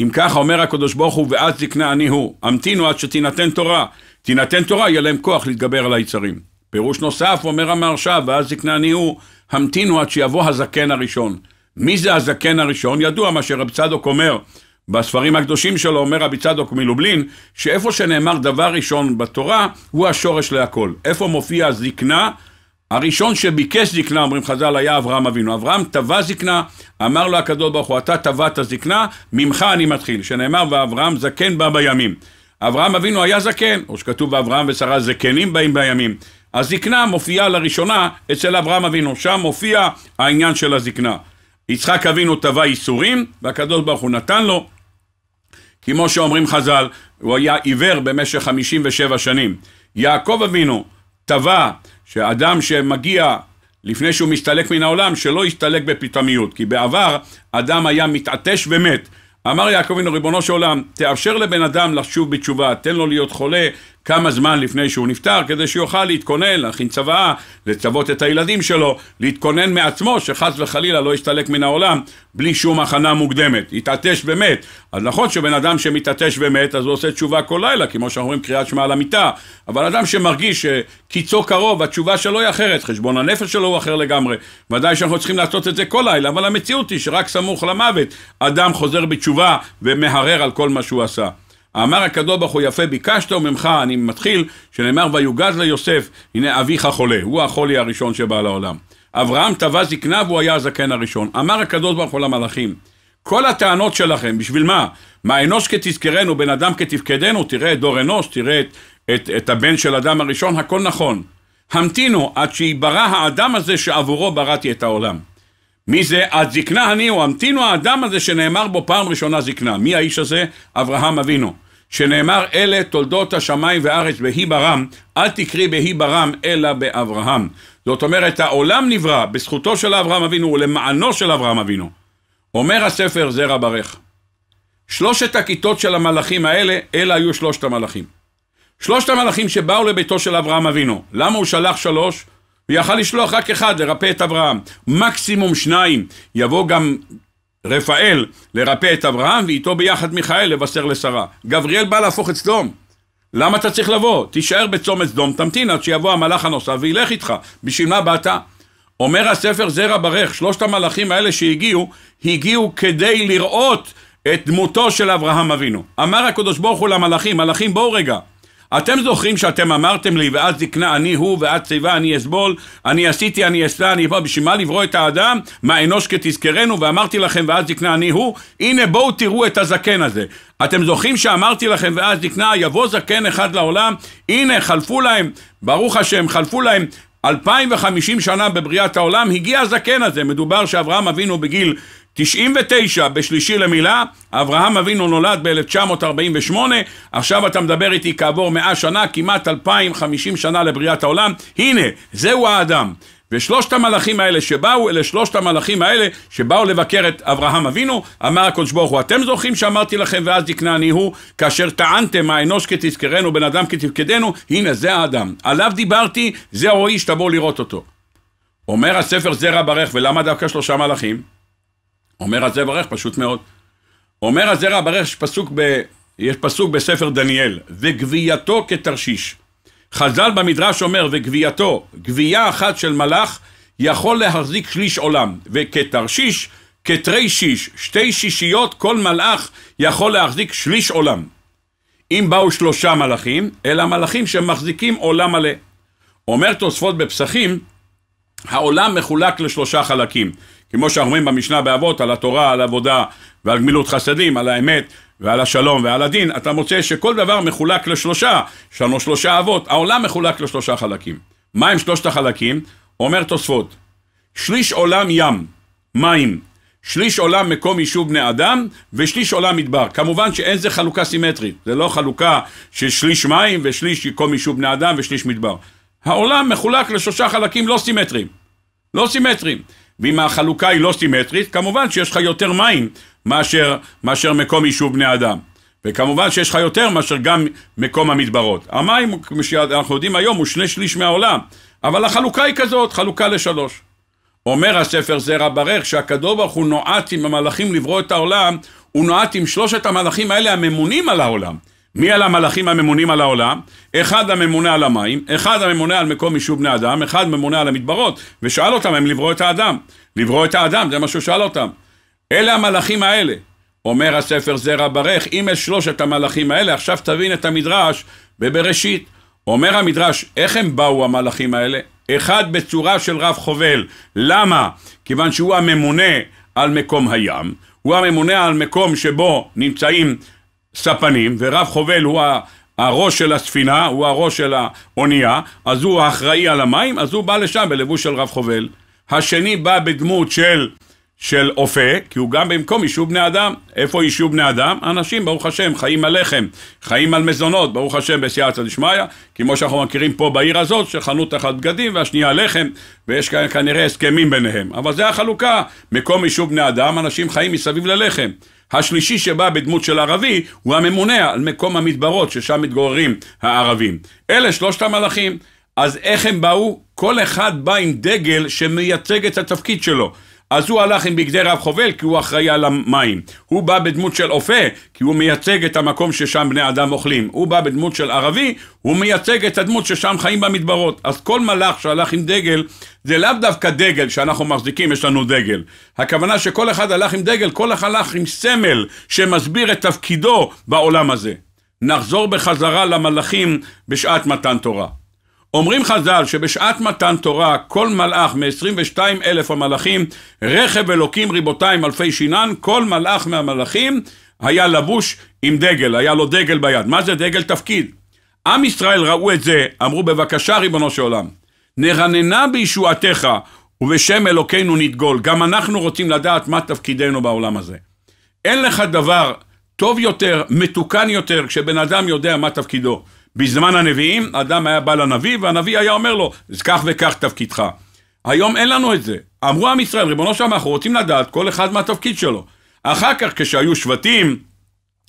אם כך אומר הקדוש ברוך הוא, ואז זקנה אני הוא, המתינו עד שתינתן תורה. תינתן תורה, יהיה להם כוח להתגבר על היצרים. פירוש נוסף, אומר המהרש"א, ואז זקנה אני הוא, המתינו עד שיבוא הזקן הראשון. מי זה הזקן הראשון? ידוע מה שרב צדוק אומר בספרים הקדושים שלו, אומר רבי צדוק מלובלין, שאיפה שנאמר דבר ראשון בתורה, הוא השורש להכל. איפה מופיע הזקנה? הראשון שביקש זקנה, אומרים חז"ל, היה אברהם אבינו. אברהם טבע זקנה, אמר לו הקדוש ברוך הוא, אתה טבעת זקנה, ממך אני מתחיל. שנאמר, ואברהם זקן בא בימים. אברהם אבינו היה זקן, או שכתוב ואברהם ושרה זקנים באים בימים. הזקנה מופיעה לראשונה אצל אברהם אבינו, שם מופיע העניין של הזקנה. יצחק אבינו טבע ייסורים, והקדוש ברוך הוא נתן לו. כמו שאומרים חז"ל, הוא היה עיוור במשך 57 שנים. יעקב אבינו טבע שאדם שמגיע לפני שהוא מסתלק מן העולם, שלא יסתלק בפתאומיות, כי בעבר אדם היה מתעטש ומת. אמר יעקב אבינו, ריבונו של עולם, תאפשר לבן אדם לשוב בתשובה, תן לו להיות חולה, כמה זמן לפני שהוא נפטר, כדי שיוכל להתכונן, להכין צוואה, לצוות את הילדים שלו, להתכונן מעצמו, שחס וחלילה לא יסתלק מן העולם בלי שום הכנה מוקדמת. התעטש ומת. אז נכון שבן אדם שמתעטש ומת, אז הוא עושה תשובה כל לילה, כמו שאנחנו אומרים קריאת שמע על המיטה. אבל אדם שמרגיש שקיצו קרוב, התשובה שלו היא אחרת, חשבון הנפש שלו הוא אחר לגמרי. ודאי שאנחנו צריכים לעשות את זה כל לילה, אבל המציאות היא שרק סמוך למוות, אדם חוזר בתשובה ומהרר על כל מה שהוא עשה. אמר הקדוש ברוך הוא יפה ביקשת וממך, אני מתחיל, שנאמר ויוגז ליוסף, הנה אביך חולה, הוא החולי הראשון שבא לעולם. אברהם טבע זקנה והוא היה הזקן הראשון. אמר הקדוש ברוך הוא למלאכים, כל הטענות שלכם, בשביל מה? מה אנוש כתזכרנו, בן אדם כתפקדנו, תראה את דור אנוש, תראה את, את, את הבן של אדם הראשון, הכל נכון. המתינו עד שיברא האדם הזה שעבורו בראתי את העולם. מי זה? עד זקנה אני או המתינו האדם הזה שנאמר בו פעם ראשונה זקנה. מי האיש הזה? אברהם אבינו. שנאמר אלה תולדות השמיים והארץ בהי ברם, אל תקרי בהי ברם אלא באברהם. זאת אומרת העולם נברא בזכותו של אברהם אבינו ולמענו של אברהם אבינו. אומר הספר זרע ברך. שלושת הכיתות של המלאכים האלה, אלה היו שלושת המלאכים. שלושת המלאכים שבאו לביתו של אברהם אבינו, למה הוא שלח שלוש? הוא יכל לשלוח רק אחד לרפא את אברהם, מקסימום שניים, יבוא גם רפאל לרפא את אברהם, ואיתו ביחד מיכאל לבשר לשרה. גבריאל בא להפוך את סדום. למה אתה צריך לבוא? תישאר בצומת סדום, תמתין עד שיבוא המלאך הנוסף וילך איתך. בשביל מה באת? אומר הספר זרע ברך, שלושת המלאכים האלה שהגיעו, הגיעו כדי לראות את דמותו של אברהם אבינו. אמר הקדוש ברוך הוא למלאכים, מלאכים בואו רגע, אתם זוכרים שאתם אמרתם לי, ואז זקנה אני הוא, ואז שיבה אני אסבול, אני עשיתי, אני אסלה, אני אבוא, בשביל מה לברוא את האדם? מה אנוש כתזכרנו, ואמרתי לכם, ואז זקנה אני הוא? הנה בואו תראו את הזקן הזה. אתם זוכרים שאמרתי לכם, ואז זקנה, יבוא זקן אחד לעולם? הנה, חלפו להם, ברוך השם, חלפו להם 2,050 שנה בבריאת העולם, הגיע הזקן הזה. מדובר שאברהם אבינו בגיל 99 בשלישי למילה, אברהם אבינו נולד ב-1948, עכשיו אתה מדבר איתי כעבור 100 שנה, כמעט 2,050 שנה לבריאת העולם, הנה, זהו האדם. ושלושת המלאכים האלה שבאו, אלה שלושת המלאכים האלה שבאו לבקר את אברהם אבינו, אמר הקדוש ברוך הוא, אתם זוכרים שאמרתי לכם ואז יקנה אני הוא, כאשר טענתם האנוש כתזכרנו, בן אדם כתפקדנו, הנה זה האדם, עליו דיברתי, זהו האיש, תבואו לראות אותו. אומר הספר זרע ברך, ולמה דווקא שלושה מלאכים? אומר הזרע ברך, פשוט מאוד. אומר הזרע ברך, יש פסוק, ב, יש פסוק בספר דניאל, וגווייתו כתרשיש. חז"ל במדרש אומר, וגווייתו, גווייה אחת של מלאך יכול להחזיק שליש עולם, וכתרשיש, כתרי שיש, שתי שישיות, כל מלאך יכול להחזיק שליש עולם. אם באו שלושה מלאכים, אלא מלאכים שמחזיקים עולם מלא. אומר תוספות בפסחים, העולם מחולק לשלושה חלקים. כמו שאנחנו אומרים במשנה באבות, על התורה, על עבודה ועל גמילות חסדים, על האמת, ועל השלום ועל הדין, אתה מוצא שכל דבר מחולק לשלושה, יש לנו שלושה אבות, העולם מחולק לשלושה חלקים. מה הם שלושת החלקים? אומר תוספות, שליש עולם ים, מים, שליש עולם מקום יישוב בני אדם ושליש עולם מדבר. כמובן שאין זה חלוקה סימטרית, זה לא חלוקה של שליש מים ושליש מקום יישוב בני אדם ושליש מדבר. העולם מחולק לשלושה חלקים לא סימטריים. לא סימטריים. ואם החלוקה היא לא סימטרית, כמובן שיש לך יותר מים מאשר, מאשר מקום יישוב בני אדם. וכמובן שיש לך יותר מאשר גם מקום המדברות. המים, כמו שאנחנו יודעים היום, הוא שני שליש מהעולם, אבל החלוקה היא כזאת, חלוקה לשלוש. אומר הספר זרע ברך שהקדוש ברוך הוא נועט עם המלאכים לברוא את העולם, הוא נועט עם שלושת המלאכים האלה הממונים על העולם. מי על המלאכים הממונים על העולם? אחד הממונה על המים, אחד הממונה על מקום יישוב בני אדם, אחד ממונה על המדברות, ושאל אותם אם לברוא את האדם. לברוא את האדם, זה מה שהוא שאל אותם. אלה המלאכים האלה. אומר הספר זרע ברך, אם יש שלושת המלאכים האלה, עכשיו תבין את המדרש בבראשית. אומר המדרש, איך הם באו המלאכים האלה? אחד בצורה של רב חובל. למה? כיוון שהוא הממונה על מקום הים, הוא הממונה על מקום שבו נמצאים הספנים, ורב חובל הוא הראש של הספינה, הוא הראש של האונייה, אז הוא האחראי על המים, אז הוא בא לשם בלבוש של רב חובל. השני בא בדמות של... של אופה, כי הוא גם במקום יישוב בני אדם. איפה יישוב בני אדם? אנשים, ברוך השם, חיים על לחם, חיים על מזונות, ברוך השם, בסייעתא דשמיא, כמו שאנחנו מכירים פה בעיר הזאת, שחנות אחת בגדים והשנייה לחם, ויש כאן כנראה הסכמים ביניהם. אבל זה החלוקה, מקום יישוב בני אדם, אנשים חיים מסביב ללחם. השלישי שבא בדמות של ערבי, הוא הממונה על מקום המדברות ששם מתגוררים הערבים. אלה שלושת המלאכים. אז איך הם באו? כל אחד בא עם דגל שמייצג את התפקיד שלו. אז הוא הלך עם בגדי רב חובל כי הוא אחראי על המים. הוא בא בדמות של אופה כי הוא מייצג את המקום ששם בני אדם אוכלים. הוא בא בדמות של ערבי, הוא מייצג את הדמות ששם חיים במדברות. אז כל מלאך שהלך עם דגל, זה לאו דווקא דגל שאנחנו מחזיקים, יש לנו דגל. הכוונה שכל אחד הלך עם דגל, כל אחד הלך עם סמל שמסביר את תפקידו בעולם הזה. נחזור בחזרה למלאכים בשעת מתן תורה. אומרים חז"ל שבשעת מתן תורה כל מלאך מ-22 אלף המלאכים רכב אלוקים ריבותיים אלפי שינן כל מלאך מהמלאכים היה לבוש עם דגל, היה לו דגל ביד. מה זה דגל? תפקיד. עם ישראל ראו את זה, אמרו בבקשה ריבונו של עולם, נרננה בישועתך ובשם אלוקינו נדגול. גם אנחנו רוצים לדעת מה תפקידנו בעולם הזה. אין לך דבר טוב יותר, מתוקן יותר, כשבן אדם יודע מה תפקידו. בזמן הנביאים, אדם היה בא לנביא, והנביא היה אומר לו, כך וכך תפקידך. היום אין לנו את זה. אמרו עם ישראל, ריבונו שלמה, אנחנו רוצים לדעת כל אחד מהתפקיד שלו. אחר כך, כשהיו שבטים,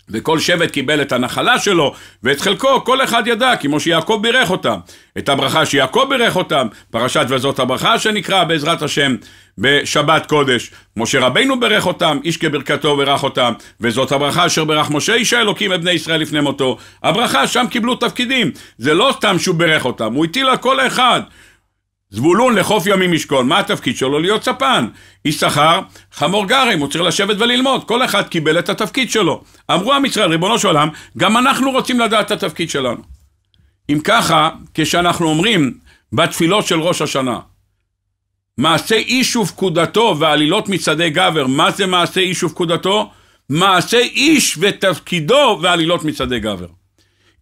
וכל שבט קיבל את הנחלה שלו ואת חלקו, כל אחד ידע, כמו שיעקב בירך אותם. את הברכה שיעקב בירך אותם, פרשת וזאת הברכה שנקרא בעזרת השם בשבת קודש. משה רבינו בירך אותם, איש כברכתו בירך אותם, וזאת הברכה אשר בירך משה איש האלוקים את בני ישראל לפני מותו. הברכה, שם קיבלו תפקידים. זה לא סתם שהוא בירך אותם, הוא הטיל על כל אחד. זבולון לחוף ימים ישכון, מה התפקיד שלו? להיות ספן. יששכר, חמור גרם, הוא צריך לשבת וללמוד. כל אחד קיבל את התפקיד שלו. אמרו עם ישראל, ריבונו של עולם, גם אנחנו רוצים לדעת את התפקיד שלנו. אם ככה, כשאנחנו אומרים בתפילות של ראש השנה, מעשה איש ופקודתו ועלילות מצעדי גבר, מה זה מעשה איש ופקודתו? מעשה איש ותפקידו ועלילות מצעדי גבר.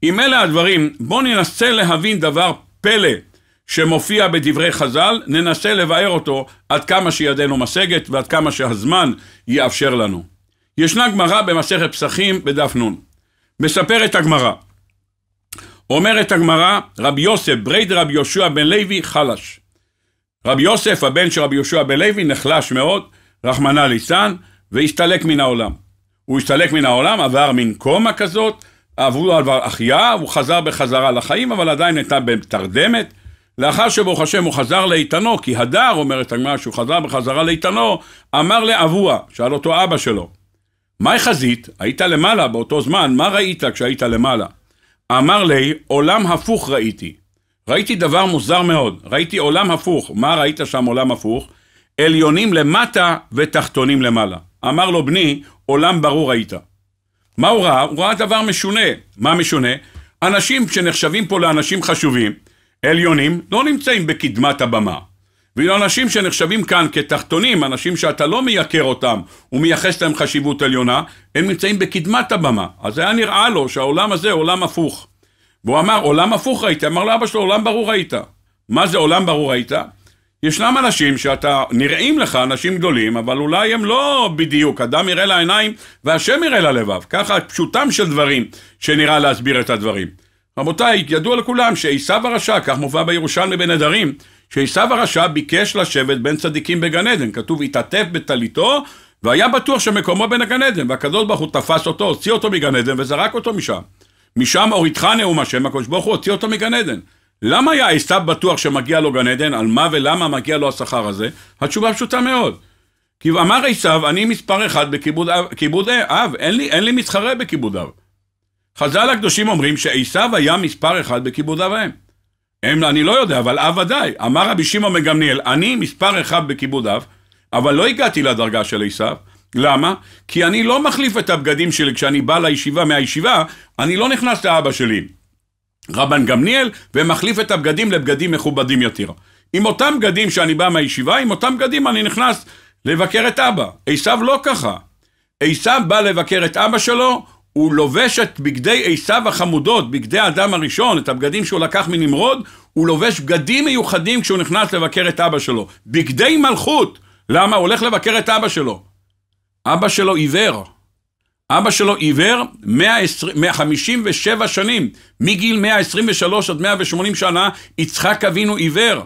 אם אלה הדברים, בואו ננסה להבין דבר פלא. שמופיע בדברי חז"ל, ננסה לבאר אותו עד כמה שידנו משגת ועד כמה שהזמן יאפשר לנו. ישנה גמרא במסכת פסחים בדף נ'. מספרת הגמרא. אומרת הגמרא, רבי יוסף ברייד רבי יהושע בן לוי חלש. רבי יוסף, הבן של רבי יהושע בן לוי, נחלש מאוד, רחמנא ליצן, והסתלק מן העולם. הוא הסתלק מן העולם, עבר מין קומה כזאת, עברו עבר החייאה, הוא חזר בחזרה לחיים, אבל עדיין הייתה בתרדמת, לאחר שברוך השם הוא חזר לאיתנו, כי הדר, אומרת הגמרא, שהוא חזר בחזרה לאיתנו, אמר לאבוה, שאל אותו אבא שלו, מהי חזית? היית למעלה באותו זמן, מה ראית כשהיית למעלה? אמר לי, עולם הפוך ראיתי. ראיתי דבר מוזר מאוד, ראיתי עולם הפוך. מה ראית שם עולם הפוך? עליונים למטה ותחתונים למעלה. אמר לו בני, עולם ברור ראית. מה הוא ראה? הוא ראה דבר משונה. מה משונה? אנשים שנחשבים פה לאנשים חשובים, עליונים לא נמצאים בקדמת הבמה. ואילו אנשים שנחשבים כאן כתחתונים, אנשים שאתה לא מייקר אותם ומייחס להם חשיבות עליונה, הם נמצאים בקדמת הבמה. אז היה נראה לו שהעולם הזה עולם הפוך. והוא אמר, עולם הפוך ראית? אמר לאבא שלו, עולם ברור ראית. מה זה עולם ברור ראית? ישנם אנשים שאתה, נראים לך אנשים גדולים, אבל אולי הם לא בדיוק, אדם יראה לעיניים והשם יראה ללבב. ככה פשוטם של דברים שנראה להסביר את הדברים. רבותיי, ידוע לכולם שעשו הרשע, כך מובא בירושלמי בנדרים, שעשו הרשע ביקש לשבת בין צדיקים בגן עדן. כתוב, התעטף בטליתו, והיה בטוח שמקומו בין הגן עדן, והקדוש ברוך הוא תפס אותו, הוציא אותו מגן עדן וזרק אותו משם. משם הורידך נאום השם, הקדוש ברוך הוא הוציא אותו מגן עדן. למה היה עשו בטוח שמגיע לו גן עדן? על מה ולמה מגיע לו השכר הזה? התשובה פשוטה מאוד. כי אמר עשו, אני מספר אחד בכיבוד אב, אב, אין לי, אין לי מתחרה בכיבוד אב. חז"ל הקדושים אומרים שעשו היה מספר אחד בכיבוד אב ואם. הם, אני לא יודע, אבל אב ודאי. אמר רבי שמעון מגמניאל, אני מספר אחד בכיבוד אב, אבל לא הגעתי לדרגה של עשו. למה? כי אני לא מחליף את הבגדים שלי כשאני בא לישיבה מהישיבה, אני לא נכנס לאבא שלי, רבן גמליאל, ומחליף את הבגדים לבגדים מכובדים יותר. עם אותם בגדים שאני בא מהישיבה, עם אותם בגדים אני נכנס לבקר את אבא. עשו לא ככה. עשו בא לבקר את אבא שלו, הוא לובש את בגדי עשיו החמודות, בגדי האדם הראשון, את הבגדים שהוא לקח מנמרוד, הוא לובש בגדים מיוחדים כשהוא נכנס לבקר את אבא שלו. בגדי מלכות. למה? הוא הולך לבקר את אבא שלו. אבא שלו עיוור. אבא שלו עיוור 157 שנים, מגיל 123 עד 180 שנה, יצחק אבינו עיוור.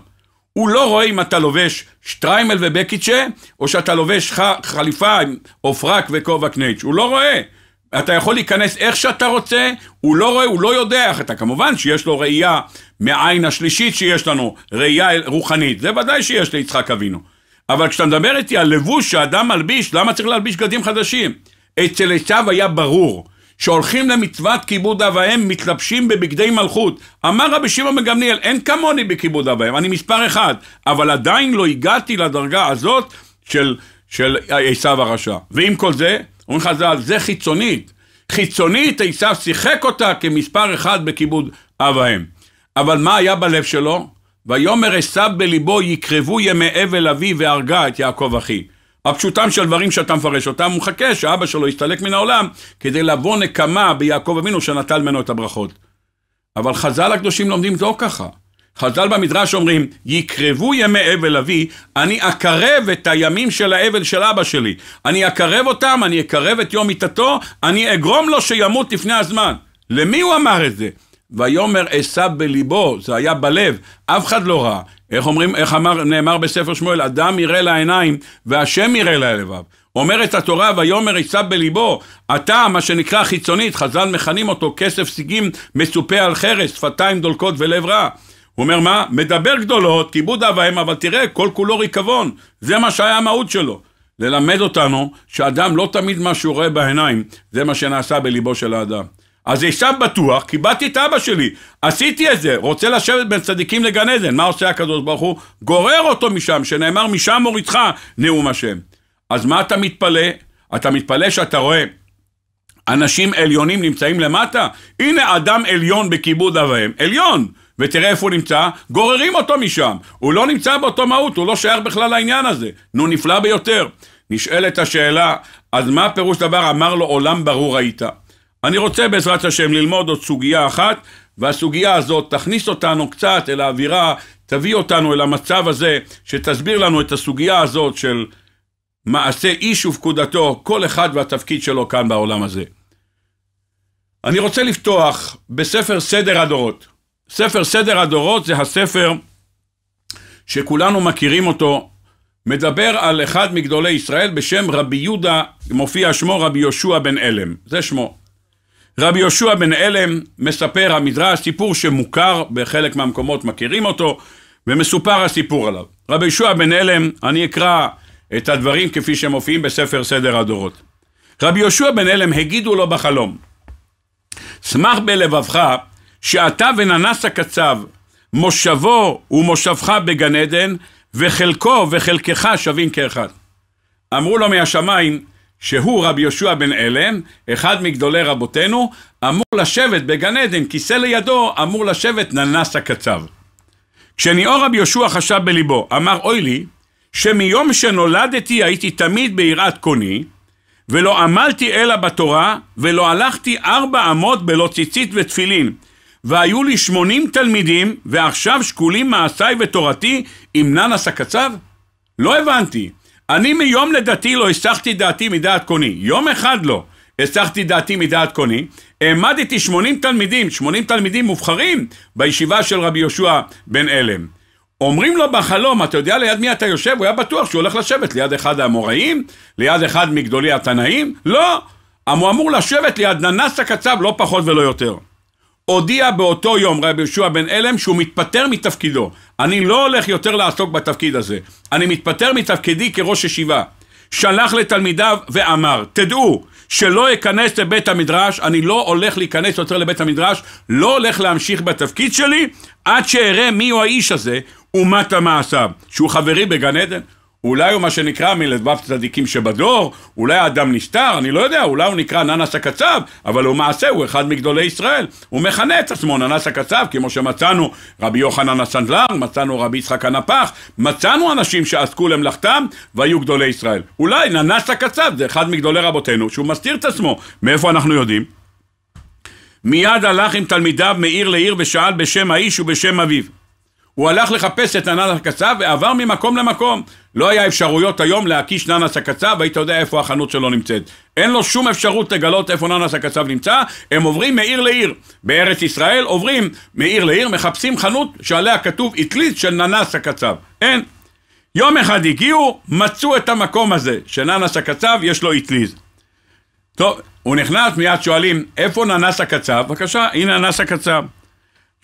הוא לא רואה אם אתה לובש שטריימל ובקיצ'ה, או שאתה לובש ח... חליפה עם עופרק וכובע קנייץ', הוא לא רואה. אתה יכול להיכנס איך שאתה רוצה, הוא לא רואה, הוא לא יודע איך אתה. כמובן שיש לו ראייה מהעין השלישית שיש לנו, ראייה רוחנית, זה ודאי שיש ליצחק אבינו. אבל כשאתה מדבר איתי על לבוש שאדם מלביש, למה צריך להלביש גדים חדשים? אצל עשיו היה ברור. שהולכים למצוות כיבוד אב האם, מתלבשים בבגדי מלכות. אמר רבי שמעון מגמליאל, אין כמוני בכיבוד אב האם, אני מספר אחד, אבל עדיין לא הגעתי לדרגה הזאת של, של עשיו הרשע. ועם כל זה, אומרים חז"ל, זה חיצונית. חיצונית עשיו שיחק אותה כמספר אחד בכיבוד אב האם. אבל מה היה בלב שלו? ויאמר עשיו בליבו יקרבו ימי אבל אבי והרגה את יעקב אחי. הפשוטם של דברים שאתה מפרש אותם, הוא מחכה שאבא שלו יסתלק מן העולם כדי לבוא נקמה ביעקב אבינו שנטל ממנו את הברכות. אבל חז"ל הקדושים לומדים לא ככה. חז"ל במדרש אומרים, יקרבו ימי אבל אבי, אני אקרב את הימים של האבל של אבא שלי. אני אקרב אותם, אני אקרב את יום מיתתו, אני אגרום לו שימות לפני הזמן. למי הוא אמר את זה? ויאמר עשיו בליבו, זה היה בלב, אף אחד לא ראה. איך אומרים, איך אמר, נאמר בספר שמואל, אדם יראה לעיניים והשם יראה ללבב. אומרת התורה, ויאמר עשו בליבו, אתה, מה שנקרא חיצונית, חז"ל מכנים אותו כסף סיגים מצופה על חרס, שפתיים דולקות ולב רע. הוא אומר מה? מדבר גדולות, כיבוד אב ואם, אבל תראה, כל כולו ריקבון. זה מה שהיה המהות שלו. ללמד אותנו שאדם לא תמיד מה שהוא רואה בעיניים, זה מה שנעשה בליבו של האדם. אז עשיו בטוח, כיבדתי את אבא שלי, עשיתי את זה, רוצה לשבת בין צדיקים לגן עדן. מה עושה הקדוש ברוך הוא? גורר אותו משם, שנאמר משם מורידך נאום השם. אז מה אתה מתפלא? אתה מתפלא שאתה רואה אנשים עליונים נמצאים למטה? הנה אדם עליון בכיבוד אב ואם, עליון. ותראה איפה הוא נמצא, גוררים אותו משם. הוא לא נמצא באותו מהות, הוא לא שייך בכלל לעניין הזה. נו, נפלא ביותר. נשאלת השאלה, אז מה פירוש דבר אמר לו עולם ברור היית? אני רוצה בעזרת השם ללמוד עוד סוגיה אחת, והסוגיה הזאת תכניס אותנו קצת אל האווירה, תביא אותנו אל המצב הזה, שתסביר לנו את הסוגיה הזאת של מעשה איש ופקודתו, כל אחד והתפקיד שלו כאן בעולם הזה. אני רוצה לפתוח בספר סדר הדורות. ספר סדר הדורות זה הספר שכולנו מכירים אותו, מדבר על אחד מגדולי ישראל בשם רבי יהודה, מופיע שמו רבי יהושע בן אלם, זה שמו. רבי יהושע בן אלם מספר המדרש, סיפור שמוכר, בחלק מהמקומות מכירים אותו, ומסופר הסיפור עליו. רבי יהושע בן אלם, אני אקרא את הדברים כפי שמופיעים בספר סדר הדורות. רבי יהושע בן אלם הגידו לו בחלום, שמח בלבבך שאתה וננס הקצב, מושבו ומושבך בגן עדן, וחלקו וחלקך שווים כאחד. אמרו לו מהשמיים, שהוא רבי יהושע בן אלם, אחד מגדולי רבותינו, אמור לשבת בגן עדן, כיסא לידו אמור לשבת ננס הקצב. כשניאור רבי יהושע חשב בליבו, אמר אוי לי, שמיום שנולדתי הייתי תמיד ביראת קוני, ולא עמלתי אלא בתורה, ולא הלכתי ארבע אמות בלא ציצית ותפילין, והיו לי שמונים תלמידים, ועכשיו שקולים מעשיי ותורתי, עם ננס הקצב? לא הבנתי. אני מיום לדתי לא הסחתי דעתי מדעת קוני. יום אחד לא הסחתי דעתי מדעת קוני. העמדתי שמונים תלמידים, שמונים תלמידים מובחרים, בישיבה של רבי יהושע בן אלם. אומרים לו בחלום, אתה יודע ליד מי אתה יושב? הוא היה בטוח שהוא הולך לשבת ליד אחד האמוראים, ליד אחד מגדולי התנאים? לא. אמ- הוא אמור לשבת ליד ננס הקצב, לא פחות ולא יותר. הודיע באותו יום רבי יהושע בן אלם שהוא מתפטר מתפקידו. אני לא הולך יותר לעסוק בתפקיד הזה. אני מתפטר מתפקידי כראש ישיבה. שלח לתלמידיו ואמר, תדעו, שלא אכנס לבית המדרש, אני לא הולך להיכנס יותר לבית המדרש, לא הולך להמשיך בתפקיד שלי עד שאראה מיהו האיש הזה ומת מעשיו, שהוא חברי בגן עדן, אולי הוא מה שנקרא מלבב צדיקים שבדור, אולי האדם נפטר, אני לא יודע, אולי הוא נקרא ננס הקצב, אבל הוא מעשה, הוא אחד מגדולי ישראל. הוא מכנה את עצמו ננס הקצב, כמו שמצאנו רבי יוחנן הסנדלר, מצאנו רבי יצחק הנפח, מצאנו אנשים שעסקו למלאכתם והיו גדולי ישראל. אולי ננס הקצב זה אחד מגדולי רבותינו, שהוא מסתיר את עצמו. מאיפה אנחנו יודעים? מיד הלך עם תלמידיו מעיר לעיר ושאל בשם האיש ובשם אביו. הוא הלך לחפש את ננס הקצב ועבר ממקום למקום. לא היה אפשרויות היום להקיש ננס הקצב, היית יודע איפה החנות שלו נמצאת. אין לו שום אפשרות לגלות איפה ננס הקצב נמצא, הם עוברים מעיר לעיר. בארץ ישראל עוברים מעיר לעיר, מחפשים חנות שעליה כתוב אטליס של ננס הקצב. אין. יום אחד הגיעו, מצאו את המקום הזה, שננס הקצב יש לו אטליז. טוב, הוא נכנס, מיד שואלים, איפה ננס הקצב? בבקשה, הנה ננס הקצב.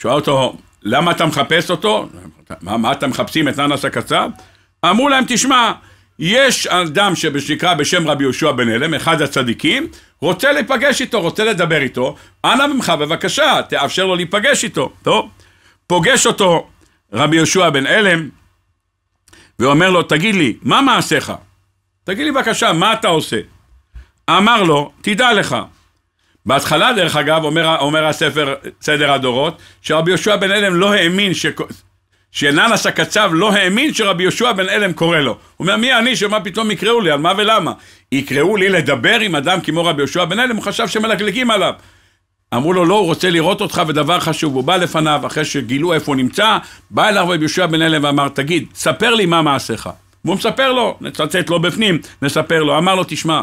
שואל אותו, למה אתה מחפש אותו? מה, מה אתם מחפשים את ננס הקצב? אמרו להם, תשמע, יש אדם שנקרא בשם רבי יהושע בן אלם, אחד הצדיקים, רוצה להיפגש איתו, רוצה לדבר איתו, אנא ממך בבקשה, תאפשר לו להיפגש איתו. טוב, פוגש אותו רבי יהושע בן אלם, ואומר לו, תגיד לי, מה מעשיך? תגיד לי בבקשה, מה אתה עושה? אמר לו, תדע לך. בהתחלה, דרך אגב, אומר, אומר הספר סדר הדורות, שרבי יהושע בן אלם לא האמין ש... שננש הקצב לא האמין שרבי יהושע בן אלם קורא לו. הוא אומר, מי אני שמה פתאום יקראו לי, על מה ולמה? יקראו לי לדבר עם אדם כמו רבי יהושע בן אלם, הוא חשב שמלגלגים עליו. אמרו לו, לא, הוא רוצה לראות אותך, ודבר חשוב, הוא בא לפניו, אחרי שגילו איפה הוא נמצא, בא אל הרבי יהושע בן אלם ואמר, תגיד, ספר לי מה מעשיך. והוא מספר לו, נצטט לו בפנים, נספר לו. אמר לו, תשמע,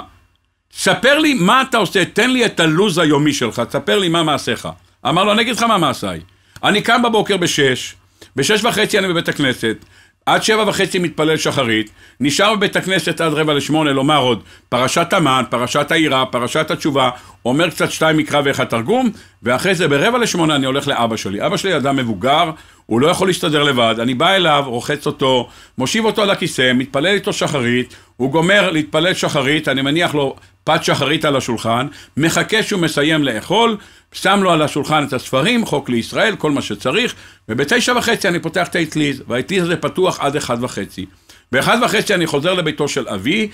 ספר לי מה אתה עושה, תן לי את הלו"ז היומי שלך, ספר לי מה מעשיך. אמר לו, אני אגיד לך מה מעשיי. אני קם בבוקר בשש, בשש וחצי אני בבית הכנסת, עד שבע וחצי מתפלל שחרית, נשאר בבית הכנסת עד רבע לשמונה לומר עוד פרשת המן, פרשת העירה, פרשת התשובה, אומר קצת שתיים מקרא ואחד תרגום, ואחרי זה ברבע לשמונה אני הולך לאבא שלי. אבא שלי אדם מבוגר, הוא לא יכול להסתדר לבד, אני בא אליו, רוחץ אותו, מושיב אותו על הכיסא, מתפלל איתו שחרית, הוא גומר להתפלל שחרית, אני מניח לו פת שחרית על השולחן, מחכה שהוא מסיים לאכול, שם לו על השולחן את הספרים, חוק לישראל, כל מה שצריך, ובתשע וחצי אני פותח את האטליז, והאטליז הזה פתוח עד אחד וחצי. באחד וחצי אני חוזר לביתו של אבי,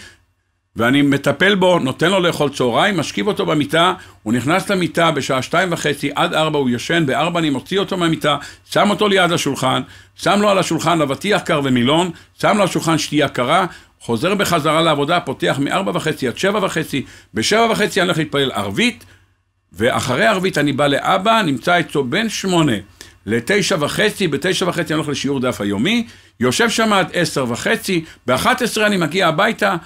ואני מטפל בו, נותן לו לאכול צהריים, משכיב אותו במיטה, הוא נכנס למיטה בשעה שתיים וחצי, עד ארבע הוא ישן, בארבע אני מוציא אותו מהמיטה, שם אותו ליד השולחן, שם לו על השולחן אבטיח קר ומילון, שם לו על השולחן שתייה קרה, חוזר בחזרה לעבודה, פותח מארבע וחצי עד שבע וחצי, בשבע וחצי אני הולך להתפלל ערבית, ואחרי ערבית אני בא לאבא, נמצא איתו בין שמונה לתשע וחצי, בתשע וחצי אני הולך לשיעור דף היומי, יושב שם עד עשר וחצי, באחת עשרה אני מגיע הביתה,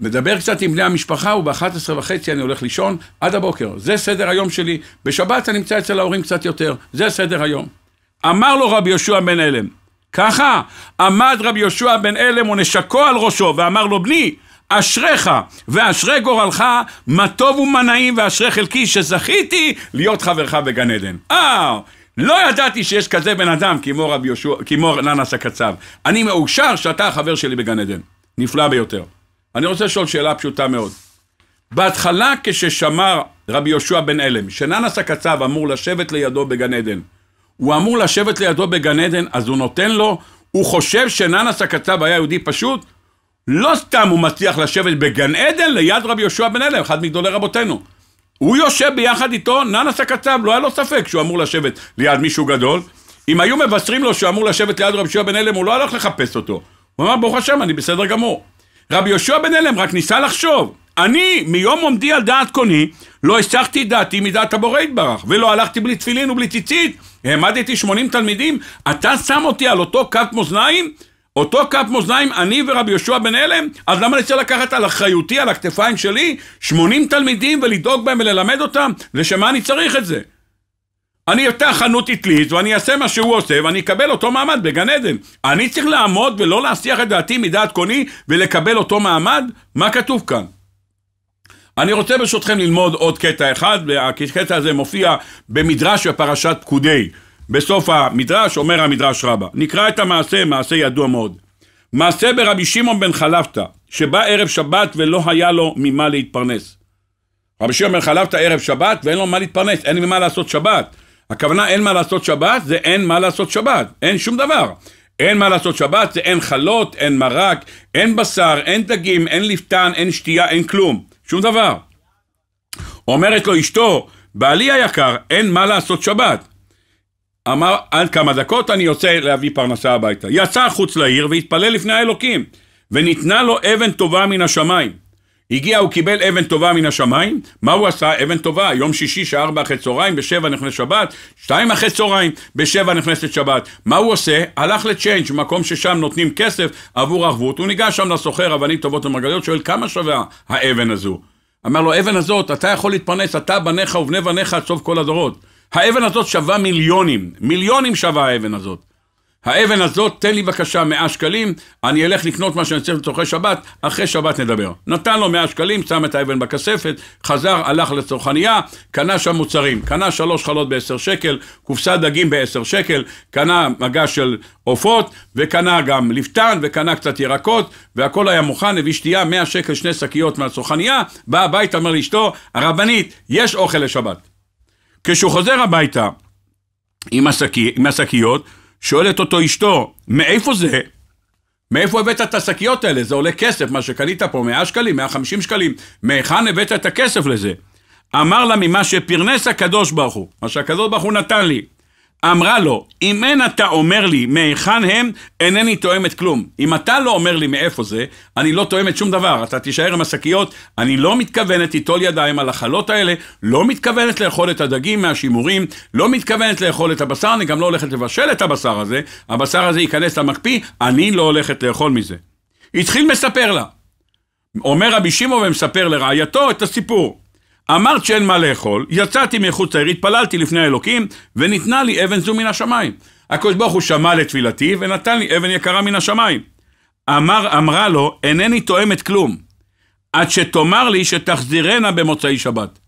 מדבר קצת עם בני המשפחה, וב-11 וחצי אני הולך לישון עד הבוקר. זה סדר היום שלי. בשבת אני נמצא אצל ההורים קצת יותר. זה סדר היום. אמר לו רבי יהושע בן אלם, ככה, עמד רבי יהושע בן אלם ונשקו על ראשו, ואמר לו, בני, אשריך ואשרי גורלך, מה טוב ומה נעים ואשרי חלקי שזכיתי להיות חברך בגן עדן. אה, לא ידעתי שיש כזה בן אדם כמו רבי יהושע, כמו ננס הקצב. אני מאושר שאתה החבר שלי בגן עדן. נפלא ביותר. אני רוצה לשאול שאלה פשוטה מאוד. בהתחלה כששמר רבי יהושע בן אלם, שננס הקצב אמור לשבת לידו בגן עדן, הוא אמור לשבת לידו בגן עדן, אז הוא נותן לו, הוא חושב שננס הקצב היה יהודי פשוט? לא סתם הוא מצליח לשבת בגן עדן ליד רבי יהושע בן אלה, אחד מגדולי רבותינו. הוא יושב ביחד איתו, ננס הקצב, לא היה לו ספק שהוא אמור לשבת ליד מישהו גדול. אם היו מבשרים לו שהוא אמור לשבת ליד רבי יהושע בן אלם, הוא לא הלך לחפש אותו. הוא אמר, ברוך השם, אני בסדר גמור. רבי יהושע בן אלם רק ניסה לחשוב. אני, מיום עומדי על דעת קוני, לא הסחתי דעתי מדעת הבורא יתברך, ולא הלכתי בלי תפילין ובלי ציצית. העמדתי 80 תלמידים, אתה שם אותי על אותו כת מאזניים? אותו כף מאזניים, אני ורבי יהושע בן אלם, אז למה אני צריך לקחת על אחריותי, על הכתפיים שלי, 80 תלמידים ולדאוג בהם וללמד אותם? לשם מה אני צריך את זה? אני אתן חנות אטלית ואני אעשה מה שהוא עושה ואני אקבל אותו מעמד בגן עדן. אני צריך לעמוד ולא להסיח את דעתי מדעת קוני ולקבל אותו מעמד? מה כתוב כאן? אני רוצה ברשותכם ללמוד עוד קטע אחד, והקטע הזה מופיע במדרש בפרשת פקודי. בסוף המדרש, אומר המדרש רבה, נקרא את המעשה, מעשה ידוע מאוד. מעשה ברבי שמעון בן חלפתא, שבא ערב שבת ולא היה לו ממה להתפרנס. רבי שמעון בן חלפתא ערב שבת ואין לו מה להתפרנס, אין ממה לעשות שבת. הכוונה אין מה לעשות שבת, זה אין מה לעשות שבת, אין שום דבר. אין מה לעשות שבת, זה אין חלות, אין מרק, אין בשר, אין דגים, אין לפתן, אין שתייה, אין כלום, שום דבר. אומרת לו אשתו, בעלי היקר, אין מה לעשות שבת. אמר, עד כמה דקות אני יוצא להביא פרנסה הביתה. יצא חוץ לעיר והתפלל לפני האלוקים, וניתנה לו אבן טובה מן השמיים. הגיע, הוא קיבל אבן טובה מן השמיים, מה הוא עשה? אבן טובה, יום שישי, שעה ארבע אחרי צהריים, בשבע נכנס שבת, שתיים אחרי צהריים, בשבע נכנסת שבת. מה הוא עושה? הלך לצ'יינג', מקום ששם נותנים כסף עבור ערבות, הוא ניגש שם לסוחר אבנים טובות ומרגליות, שואל כמה שווה האבן הזו? אמר לו, אבן הזאת, אתה יכול להתפרנס, אתה, בניך ובני בניך עד סוף כל הדורות. האבן הזאת שווה מיליונים, מיליונים שווה האבן הזאת. האבן הזאת, תן לי בבקשה 100 שקלים, אני אלך לקנות מה שאני צריך לצורכי שבת, אחרי שבת נדבר. נתן לו 100 שקלים, שם את האבן בכספת, חזר, הלך לצרכנייה, קנה שם מוצרים. קנה שלוש חלות ב-10 שקל, קופסת דגים ב-10 שקל, קנה מגש של עופות, וקנה גם לפתן, וקנה קצת ירקות, והכל היה מוכן, הביא שתייה, 100 שקל, שני שקיות מהצרכנייה, בא הביתה, אומר לאשתו, הרבנית, יש אוכל לשבת. כשהוא חוזר הביתה עם, השקי, עם השקיות, שואלת אותו אשתו, מאיפה זה? מאיפה הבאת את השקיות האלה? זה עולה כסף, מה שקנית פה, 100 שקלים, 150 שקלים. מהיכן הבאת את הכסף לזה? אמר לה ממה שפרנס הקדוש ברוך הוא, מה שהקדוש ברוך הוא נתן לי. אמרה לו, אם אין אתה אומר לי מהיכן הם, אינני תואמת כלום. אם אתה לא אומר לי מאיפה זה, אני לא תואמת שום דבר. אתה תישאר עם השקיות, אני לא מתכוונת ליטול ידיים על החלות האלה, לא מתכוונת לאכול את הדגים מהשימורים, לא מתכוונת לאכול את הבשר, אני גם לא הולכת לבשל את הבשר הזה, הבשר הזה ייכנס למקפיא, אני לא הולכת לאכול מזה. התחיל מספר לה. אומר רבי שמעון ומספר לרעייתו את הסיפור. אמרת שאין מה לאכול, יצאתי מחוץ לעיר, התפללתי לפני האלוקים, וניתנה לי אבן זו מן השמיים. הקדוש ברוך הוא שמע לתפילתי, ונתן לי אבן יקרה מן השמיים. אמר, אמרה לו, אינני תואמת כלום, עד שתאמר לי שתחזירנה במוצאי שבת.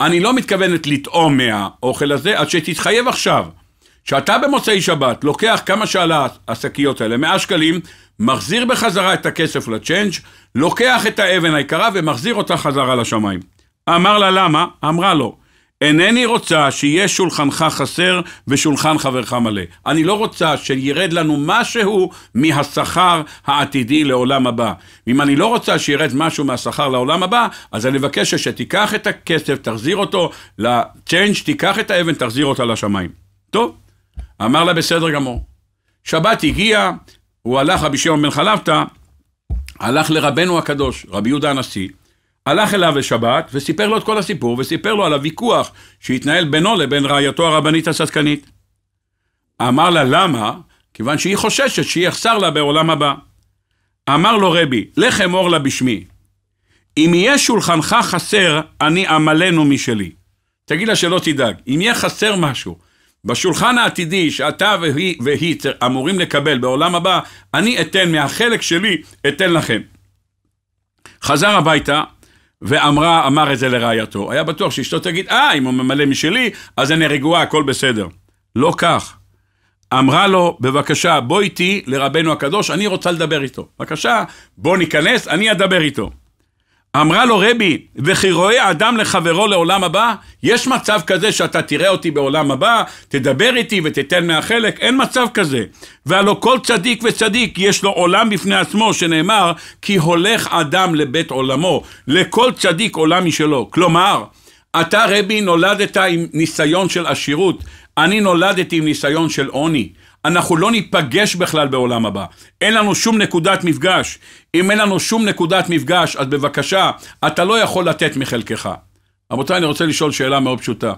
אני לא מתכוונת לטעום מהאוכל הזה, עד שתתחייב עכשיו, שאתה במוצאי שבת לוקח כמה שעלה השקיות האלה, 100 שקלים, מחזיר בחזרה את הכסף לצ'יינג', לוקח את האבן היקרה ומחזיר אותה חזרה לשמיים. אמר לה למה? אמרה לו, אינני רוצה שיהיה שולחנך חסר ושולחן חברך מלא. אני לא רוצה שירד לנו משהו מהשכר העתידי לעולם הבא. אם אני לא רוצה שירד משהו מהשכר לעולם הבא, אז אני מבקש שתיקח את הכסף, תחזיר אותו לצ'יינג', תיקח את האבן, תחזיר אותה לשמיים. טוב, אמר לה בסדר גמור. שבת הגיע, הוא הלך, רבי שמעון בן חלבתא, הלך לרבנו הקדוש, רבי יהודה הנשיא, הלך אליו לשבת וסיפר לו את כל הסיפור, וסיפר לו על הוויכוח שהתנהל בינו לבין רעייתו הרבנית הססקנית. אמר לה למה? כיוון שהיא חוששת שיחסר לה בעולם הבא. אמר לו רבי, לך אמור לה בשמי, אם יהיה שולחנך חסר, אני אמלנו משלי. תגיד לה שלא תדאג, אם יהיה חסר משהו בשולחן העתידי שאתה והיא, והיא אמורים לקבל בעולם הבא, אני אתן מהחלק שלי, אתן לכם. חזר הביתה, ואמרה, אמר את זה לרעייתו. היה בטוח שאשתו תגיד, אה, אם הוא ממלא משלי, אז אני רגועה, הכל בסדר. לא כך. אמרה לו, בבקשה, בוא איתי לרבנו הקדוש, אני רוצה לדבר איתו. בבקשה, בוא ניכנס, אני אדבר איתו. אמרה לו רבי, וכי רואה אדם לחברו לעולם הבא? יש מצב כזה שאתה תראה אותי בעולם הבא, תדבר איתי ותיתן מהחלק? אין מצב כזה. והלא כל צדיק וצדיק יש לו עולם בפני עצמו, שנאמר, כי הולך אדם לבית עולמו. לכל צדיק עולם משלו. כלומר, אתה רבי נולדת עם ניסיון של עשירות, אני נולדתי עם ניסיון של עוני. אנחנו לא ניפגש בכלל בעולם הבא. אין לנו שום נקודת מפגש. אם אין לנו שום נקודת מפגש, אז בבקשה, אתה לא יכול לתת מחלקך. רבותיי, אני רוצה לשאול שאלה מאוד פשוטה.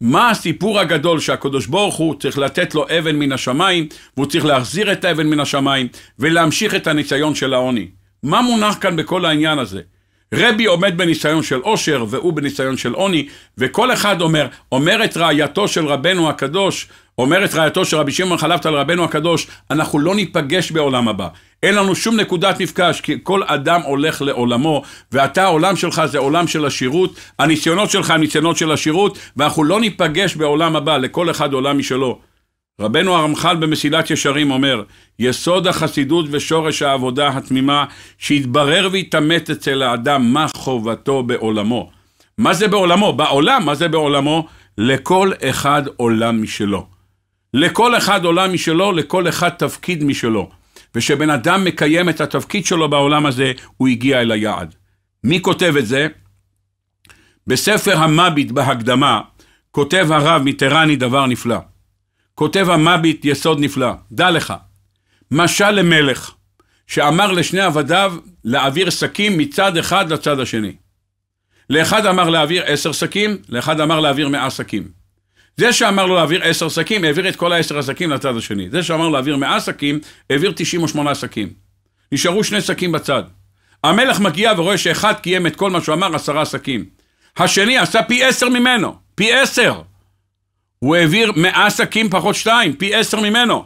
מה הסיפור הגדול שהקדוש ברוך הוא צריך לתת לו אבן מן השמיים, והוא צריך להחזיר את האבן מן השמיים, ולהמשיך את הניסיון של העוני? מה מונח כאן בכל העניין הזה? רבי עומד בניסיון של עושר, והוא בניסיון של עוני, וכל אחד אומר, אומרת רעייתו של רבנו הקדוש, אומרת רעייתו של רבי שמעון חלפת על רבנו הקדוש, אנחנו לא ניפגש בעולם הבא. אין לנו שום נקודת מפגש, כי כל אדם הולך לעולמו, ואתה, העולם שלך זה עולם של השירות, הניסיונות שלך הם ניסיונות של השירות, ואנחנו לא ניפגש בעולם הבא, לכל אחד עולם משלו. רבנו הרמח"ל במסילת ישרים אומר, יסוד החסידות ושורש העבודה התמימה, שהתברר והתעמת אצל האדם מה חובתו בעולמו. מה זה בעולמו? בעולם, מה זה בעולמו? לכל אחד עולם משלו. לכל אחד עולם משלו, לכל אחד תפקיד משלו. ושבן אדם מקיים את התפקיד שלו בעולם הזה, הוא הגיע אל היעד. מי כותב את זה? בספר המביט בהקדמה, כותב הרב מיטרני דבר נפלא. כותב המביט יסוד נפלא. דע לך, משל למלך, שאמר לשני עבדיו להעביר שקים מצד אחד לצד השני. לאחד אמר להעביר עשר שקים, לאחד אמר להעביר מאה שקים. זה שאמר לו להעביר עשר עסקים, העביר את כל העשר 10 עסקים לצד השני. זה שאמר לו להעביר מאה עסקים, העביר תשעים או שמונה עסקים. נשארו שני עסקים בצד. המלך מגיע ורואה שאחד קיים את כל מה שהוא אמר, עשרה עסקים. השני עשה פי עשר ממנו, פי עשר. הוא העביר מאה עסקים פחות שתיים, פי עשר ממנו.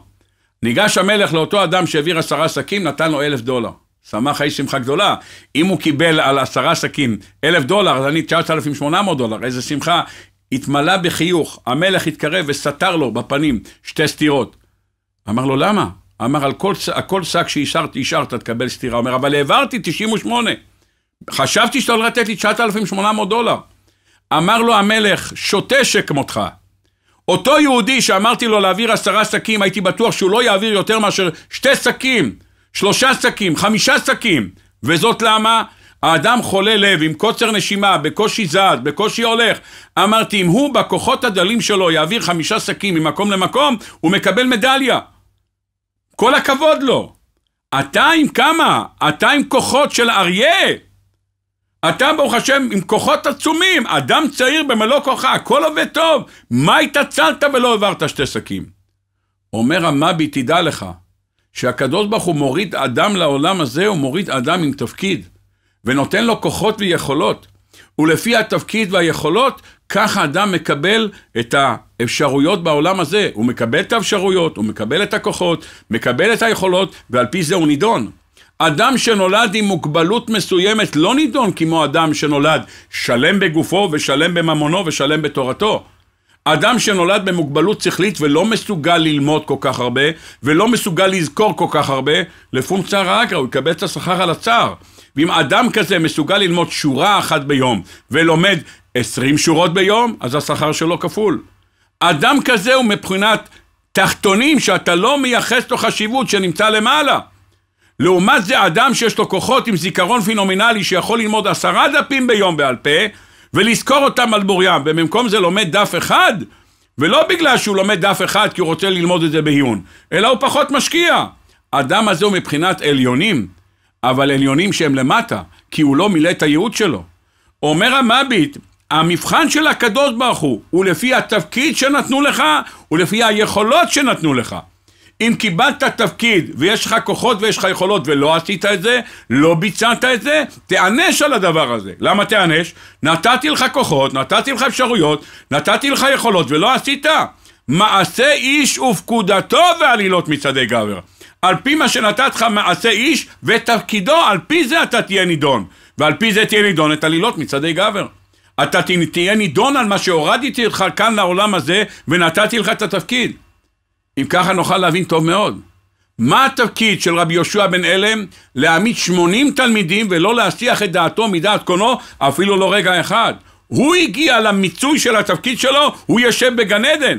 ניגש המלך לאותו אדם שהעביר עשרה עסקים, נתן לו אלף דולר. שמח האיש שמחה גדולה. אם הוא קיבל על עשרה שקים אלף דולר, אז אני 9,800 דולר, איזה שמחה. התמלא בחיוך, המלך התקרב וסתר לו בפנים שתי סתירות. אמר לו, למה? אמר, על כל, שק שאישרת, אישרת, תקבל סתירה. אומר, אבל העברתי 98. חשבתי שאתה הולך לתת לי 9,800 דולר. אמר לו המלך, שותה שכמותך. אותו יהודי שאמרתי לו להעביר עשרה שקים, הייתי בטוח שהוא לא יעביר יותר מאשר שתי שקים, שלושה שקים, חמישה שקים. וזאת למה? האדם חולה לב, עם קוצר נשימה, בקושי זז, בקושי הולך. אמרתי, אם הוא בכוחות הדלים שלו יעביר חמישה שקים ממקום למקום, הוא מקבל מדליה. כל הכבוד לו. אתה עם כמה? אתה עם כוחות של אריה. אתה ברוך השם עם כוחות עצומים, אדם צעיר במלוא כוחה, הכל עובד טוב. מה התעצלת ולא העברת שתי שקים? אומר המבי, תדע לך, שהקדוש ברוך הוא מוריד אדם לעולם הזה, הוא מוריד אדם עם תפקיד. ונותן לו כוחות ויכולות. ולפי התפקיד והיכולות, כך האדם מקבל את האפשרויות בעולם הזה. הוא מקבל את האפשרויות, הוא מקבל את הכוחות, מקבל את היכולות, ועל פי זה הוא נידון. אדם שנולד עם מוגבלות מסוימת לא נידון כמו אדם שנולד שלם בגופו ושלם בממונו ושלם בתורתו. אדם שנולד במוגבלות שכלית ולא מסוגל ללמוד כל כך הרבה, ולא מסוגל לזכור כל כך הרבה, לפונקציה רעה הוא יקבל את השכר על הצער. ואם אדם כזה מסוגל ללמוד שורה אחת ביום ולומד 20 שורות ביום, אז השכר שלו כפול. אדם כזה הוא מבחינת תחתונים שאתה לא מייחס לו חשיבות שנמצא למעלה. לעומת זה אדם שיש לו כוחות עם זיכרון פינומנלי שיכול ללמוד עשרה דפים ביום בעל פה ולזכור אותם על בוריים, ובמקום זה לומד דף אחד, ולא בגלל שהוא לומד דף אחד כי הוא רוצה ללמוד את זה בעיון, אלא הוא פחות משקיע. האדם הזה הוא מבחינת עליונים. אבל עליונים שהם למטה, כי הוא לא מילא את הייעוד שלו. אומר המביט, המבחן של הקדוש ברוך הוא, הוא לפי התפקיד שנתנו לך, ולפי היכולות שנתנו לך. אם קיבלת תפקיד ויש לך כוחות ויש לך יכולות ולא עשית את זה, לא ביצעת את זה, תיענש על הדבר הזה. למה תיענש? נתתי לך כוחות, נתתי לך אפשרויות, נתתי לך יכולות ולא עשית. מעשה איש ופקודתו ועלילות מצעדי גבר. על פי מה שנתת לך מעשה איש, ותפקידו, על פי זה אתה תהיה נידון. ועל פי זה תהיה נידון את עלילות מצעדי גבר. אתה תהיה נידון על מה שהורדתי אותך כאן לעולם הזה, ונתתי לך את התפקיד. אם ככה נוכל להבין טוב מאוד. מה התפקיד של רבי יהושע בן אלם? להעמיד 80 תלמידים ולא להסיח את דעתו מדעת קונו אפילו לא רגע אחד. הוא הגיע למיצוי של התפקיד שלו, הוא יושב בגן עדן.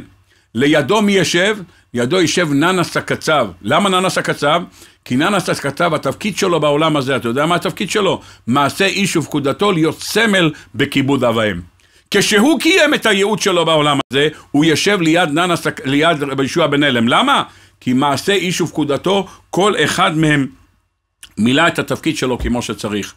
לידו מי יושב? ידו יישב ננס הקצב. למה ננס הקצב? כי ננס הקצב, התפקיד שלו בעולם הזה, אתה יודע מה התפקיד שלו? מעשה איש ופקודתו להיות סמל בכיבוד אב ואם. כשהוא קיים את הייעוד שלו בעולם הזה, הוא יושב ליד ננס, ליד רבי ישוע בן אלם. למה? כי מעשה איש ופקודתו, כל אחד מהם מילא את התפקיד שלו כמו שצריך.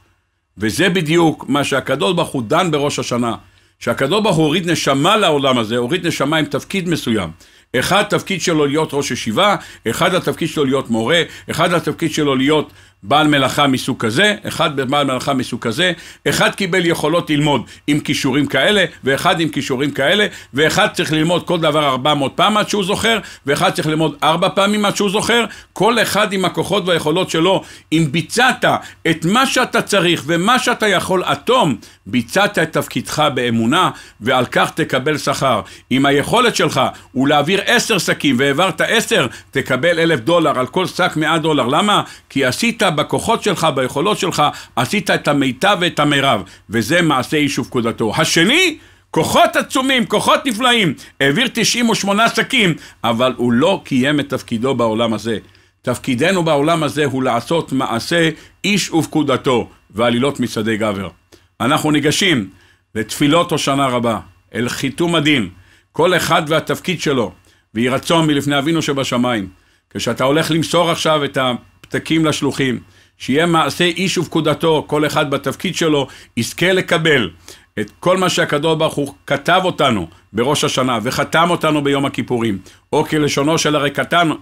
וזה בדיוק מה שהקדוש ברוך הוא דן בראש השנה. שהקדוש ברוך הוא הוריד נשמה לעולם הזה, הוריד נשמה עם תפקיד מסוים. אחד התפקיד שלו להיות ראש ישיבה, אחד התפקיד שלו להיות מורה, אחד התפקיד שלו להיות בעל מלאכה מסוג כזה, אחד בעל מלאכה מסוג כזה, אחד קיבל יכולות ללמוד עם כישורים כאלה, ואחד עם כישורים כאלה, ואחד צריך ללמוד כל דבר 400 פעם עד שהוא זוכר, ואחד צריך ללמוד 4 פעמים עד שהוא זוכר, כל אחד עם הכוחות והיכולות שלו. אם ביצעת את מה שאתה צריך ומה שאתה יכול עד תום, ביצעת את תפקידך באמונה, ועל כך תקבל שכר. אם היכולת שלך הוא להעביר 10 שקים והעברת 10, תקבל 1,000 דולר על כל שק 100 דולר. למה? כי עשית בכוחות שלך, ביכולות שלך, עשית את המיטב ואת המרב, וזה מעשה איש ופקודתו. השני, כוחות עצומים, כוחות נפלאים, העביר 98 שקים, אבל הוא לא קיים את תפקידו בעולם הזה. תפקידנו בעולם הזה הוא לעשות מעשה איש ופקודתו, ועלילות מצעדי גבר. אנחנו ניגשים לתפילות הושנה רבה, אל חיתום הדין, כל אחד והתפקיד שלו, ויהי רצון מלפני אבינו שבשמיים. כשאתה הולך למסור עכשיו את ה... פתקים לשלוחים. שיהיה מעשה איש ופקודתו, כל אחד בתפקיד שלו, יזכה לקבל את כל מה שהקדוש ברוך הוא כתב אותנו בראש השנה וחתם אותנו ביום הכיפורים, או כלשונו של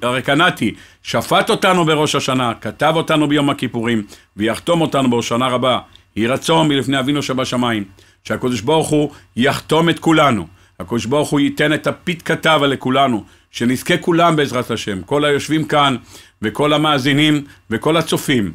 הרקנתי, שפט אותנו בראש השנה, כתב אותנו ביום הכיפורים, ויחתום אותנו בהושענא רבה. יהי רצון מלפני אבינו שבשמיים, שהקדוש ברוך הוא יחתום את כולנו הקדוש ברוך הוא ייתן את הפתקת אבל לכולנו, שנזכה כולם בעזרת השם, כל היושבים כאן, וכל המאזינים, וכל הצופים.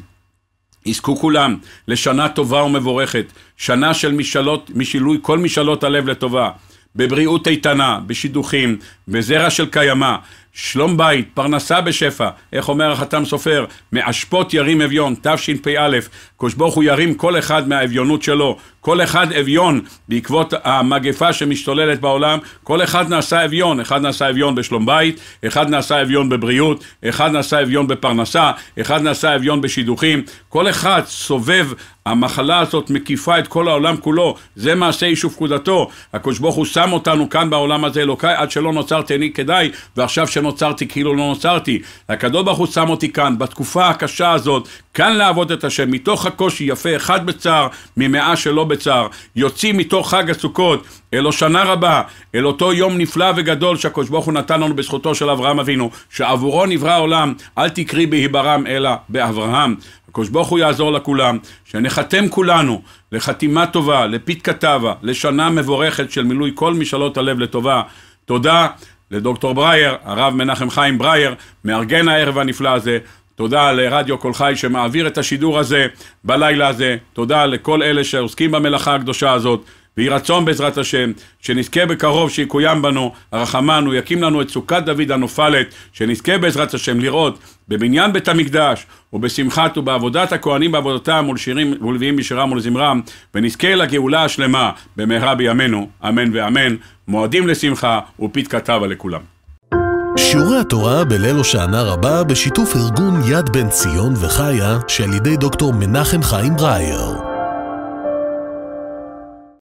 יזכו כולם לשנה טובה ומבורכת, שנה של משאלות, משילוי כל משאלות הלב לטובה, בבריאות איתנה, בשידוכים, בזרע של קיימא, שלום בית, פרנסה בשפע, איך אומר החתם סופר, מאשפות ירים אביון, תשפ"א, הקדוש ברוך הוא ירים כל אחד מהאביונות שלו, כל אחד אביון בעקבות המגפה שמשתוללת בעולם, כל אחד נעשה אביון, אחד נעשה אביון בשלום בית, אחד נעשה אביון בבריאות, אחד נעשה אביון בפרנסה, אחד נעשה אביון בשידוכים, כל אחד סובב, המחלה הזאת מקיפה את כל העולם כולו, זה מעשה איש ופקודתו, הקדוש ברוך הוא שם אותנו כאן בעולם הזה אלוקיי עד שלא נוצר תהני כדאי ועכשיו ש... שנוצרתי כאילו לא נוצרתי. הקדוש ברוך הוא שם אותי כאן, בתקופה הקשה הזאת, כאן לעבוד את השם, מתוך הקושי, יפה, אחד בצער, ממאה שלא בצער. יוצאים מתוך חג הסוכות, אל השנה רבה, אל אותו יום נפלא וגדול שהקדוש ברוך הוא נתן לנו בזכותו של אברהם אבינו, שעבורו נברא העולם, אל תקרי בהיברם אלא באברהם. הקדוש ברוך הוא יעזור לכולם, שנחתם כולנו לחתימה טובה, לפית כתבה, לשנה מבורכת של מילוי כל משאלות הלב לטובה. תודה. לדוקטור ברייר, הרב מנחם חיים ברייר, מארגן הערב הנפלא הזה. תודה לרדיו קול חי שמעביר את השידור הזה בלילה הזה. תודה לכל אלה שעוסקים במלאכה הקדושה הזאת. ויהי רצון בעזרת השם, שנזכה בקרוב שיקוים בנו, הרחמן, הוא יקים לנו את סוכת דוד הנופלת, שנזכה בעזרת השם לראות בבניין בית המקדש, ובשמחת ובעבודת הכהנים בעבודתם, ולשירים ולוויים משירם ולזמרם, ונזכה לגאולה השלמה במהרה בימינו, אמן ואמן. מועדים לשמחה, ופית כתבה לכולם. שיעורי התורה בליל הושענה רבה בשיתוף ארגון יד בן ציון וחיה שעל ידי דוקטור מנחם חיים ברייר.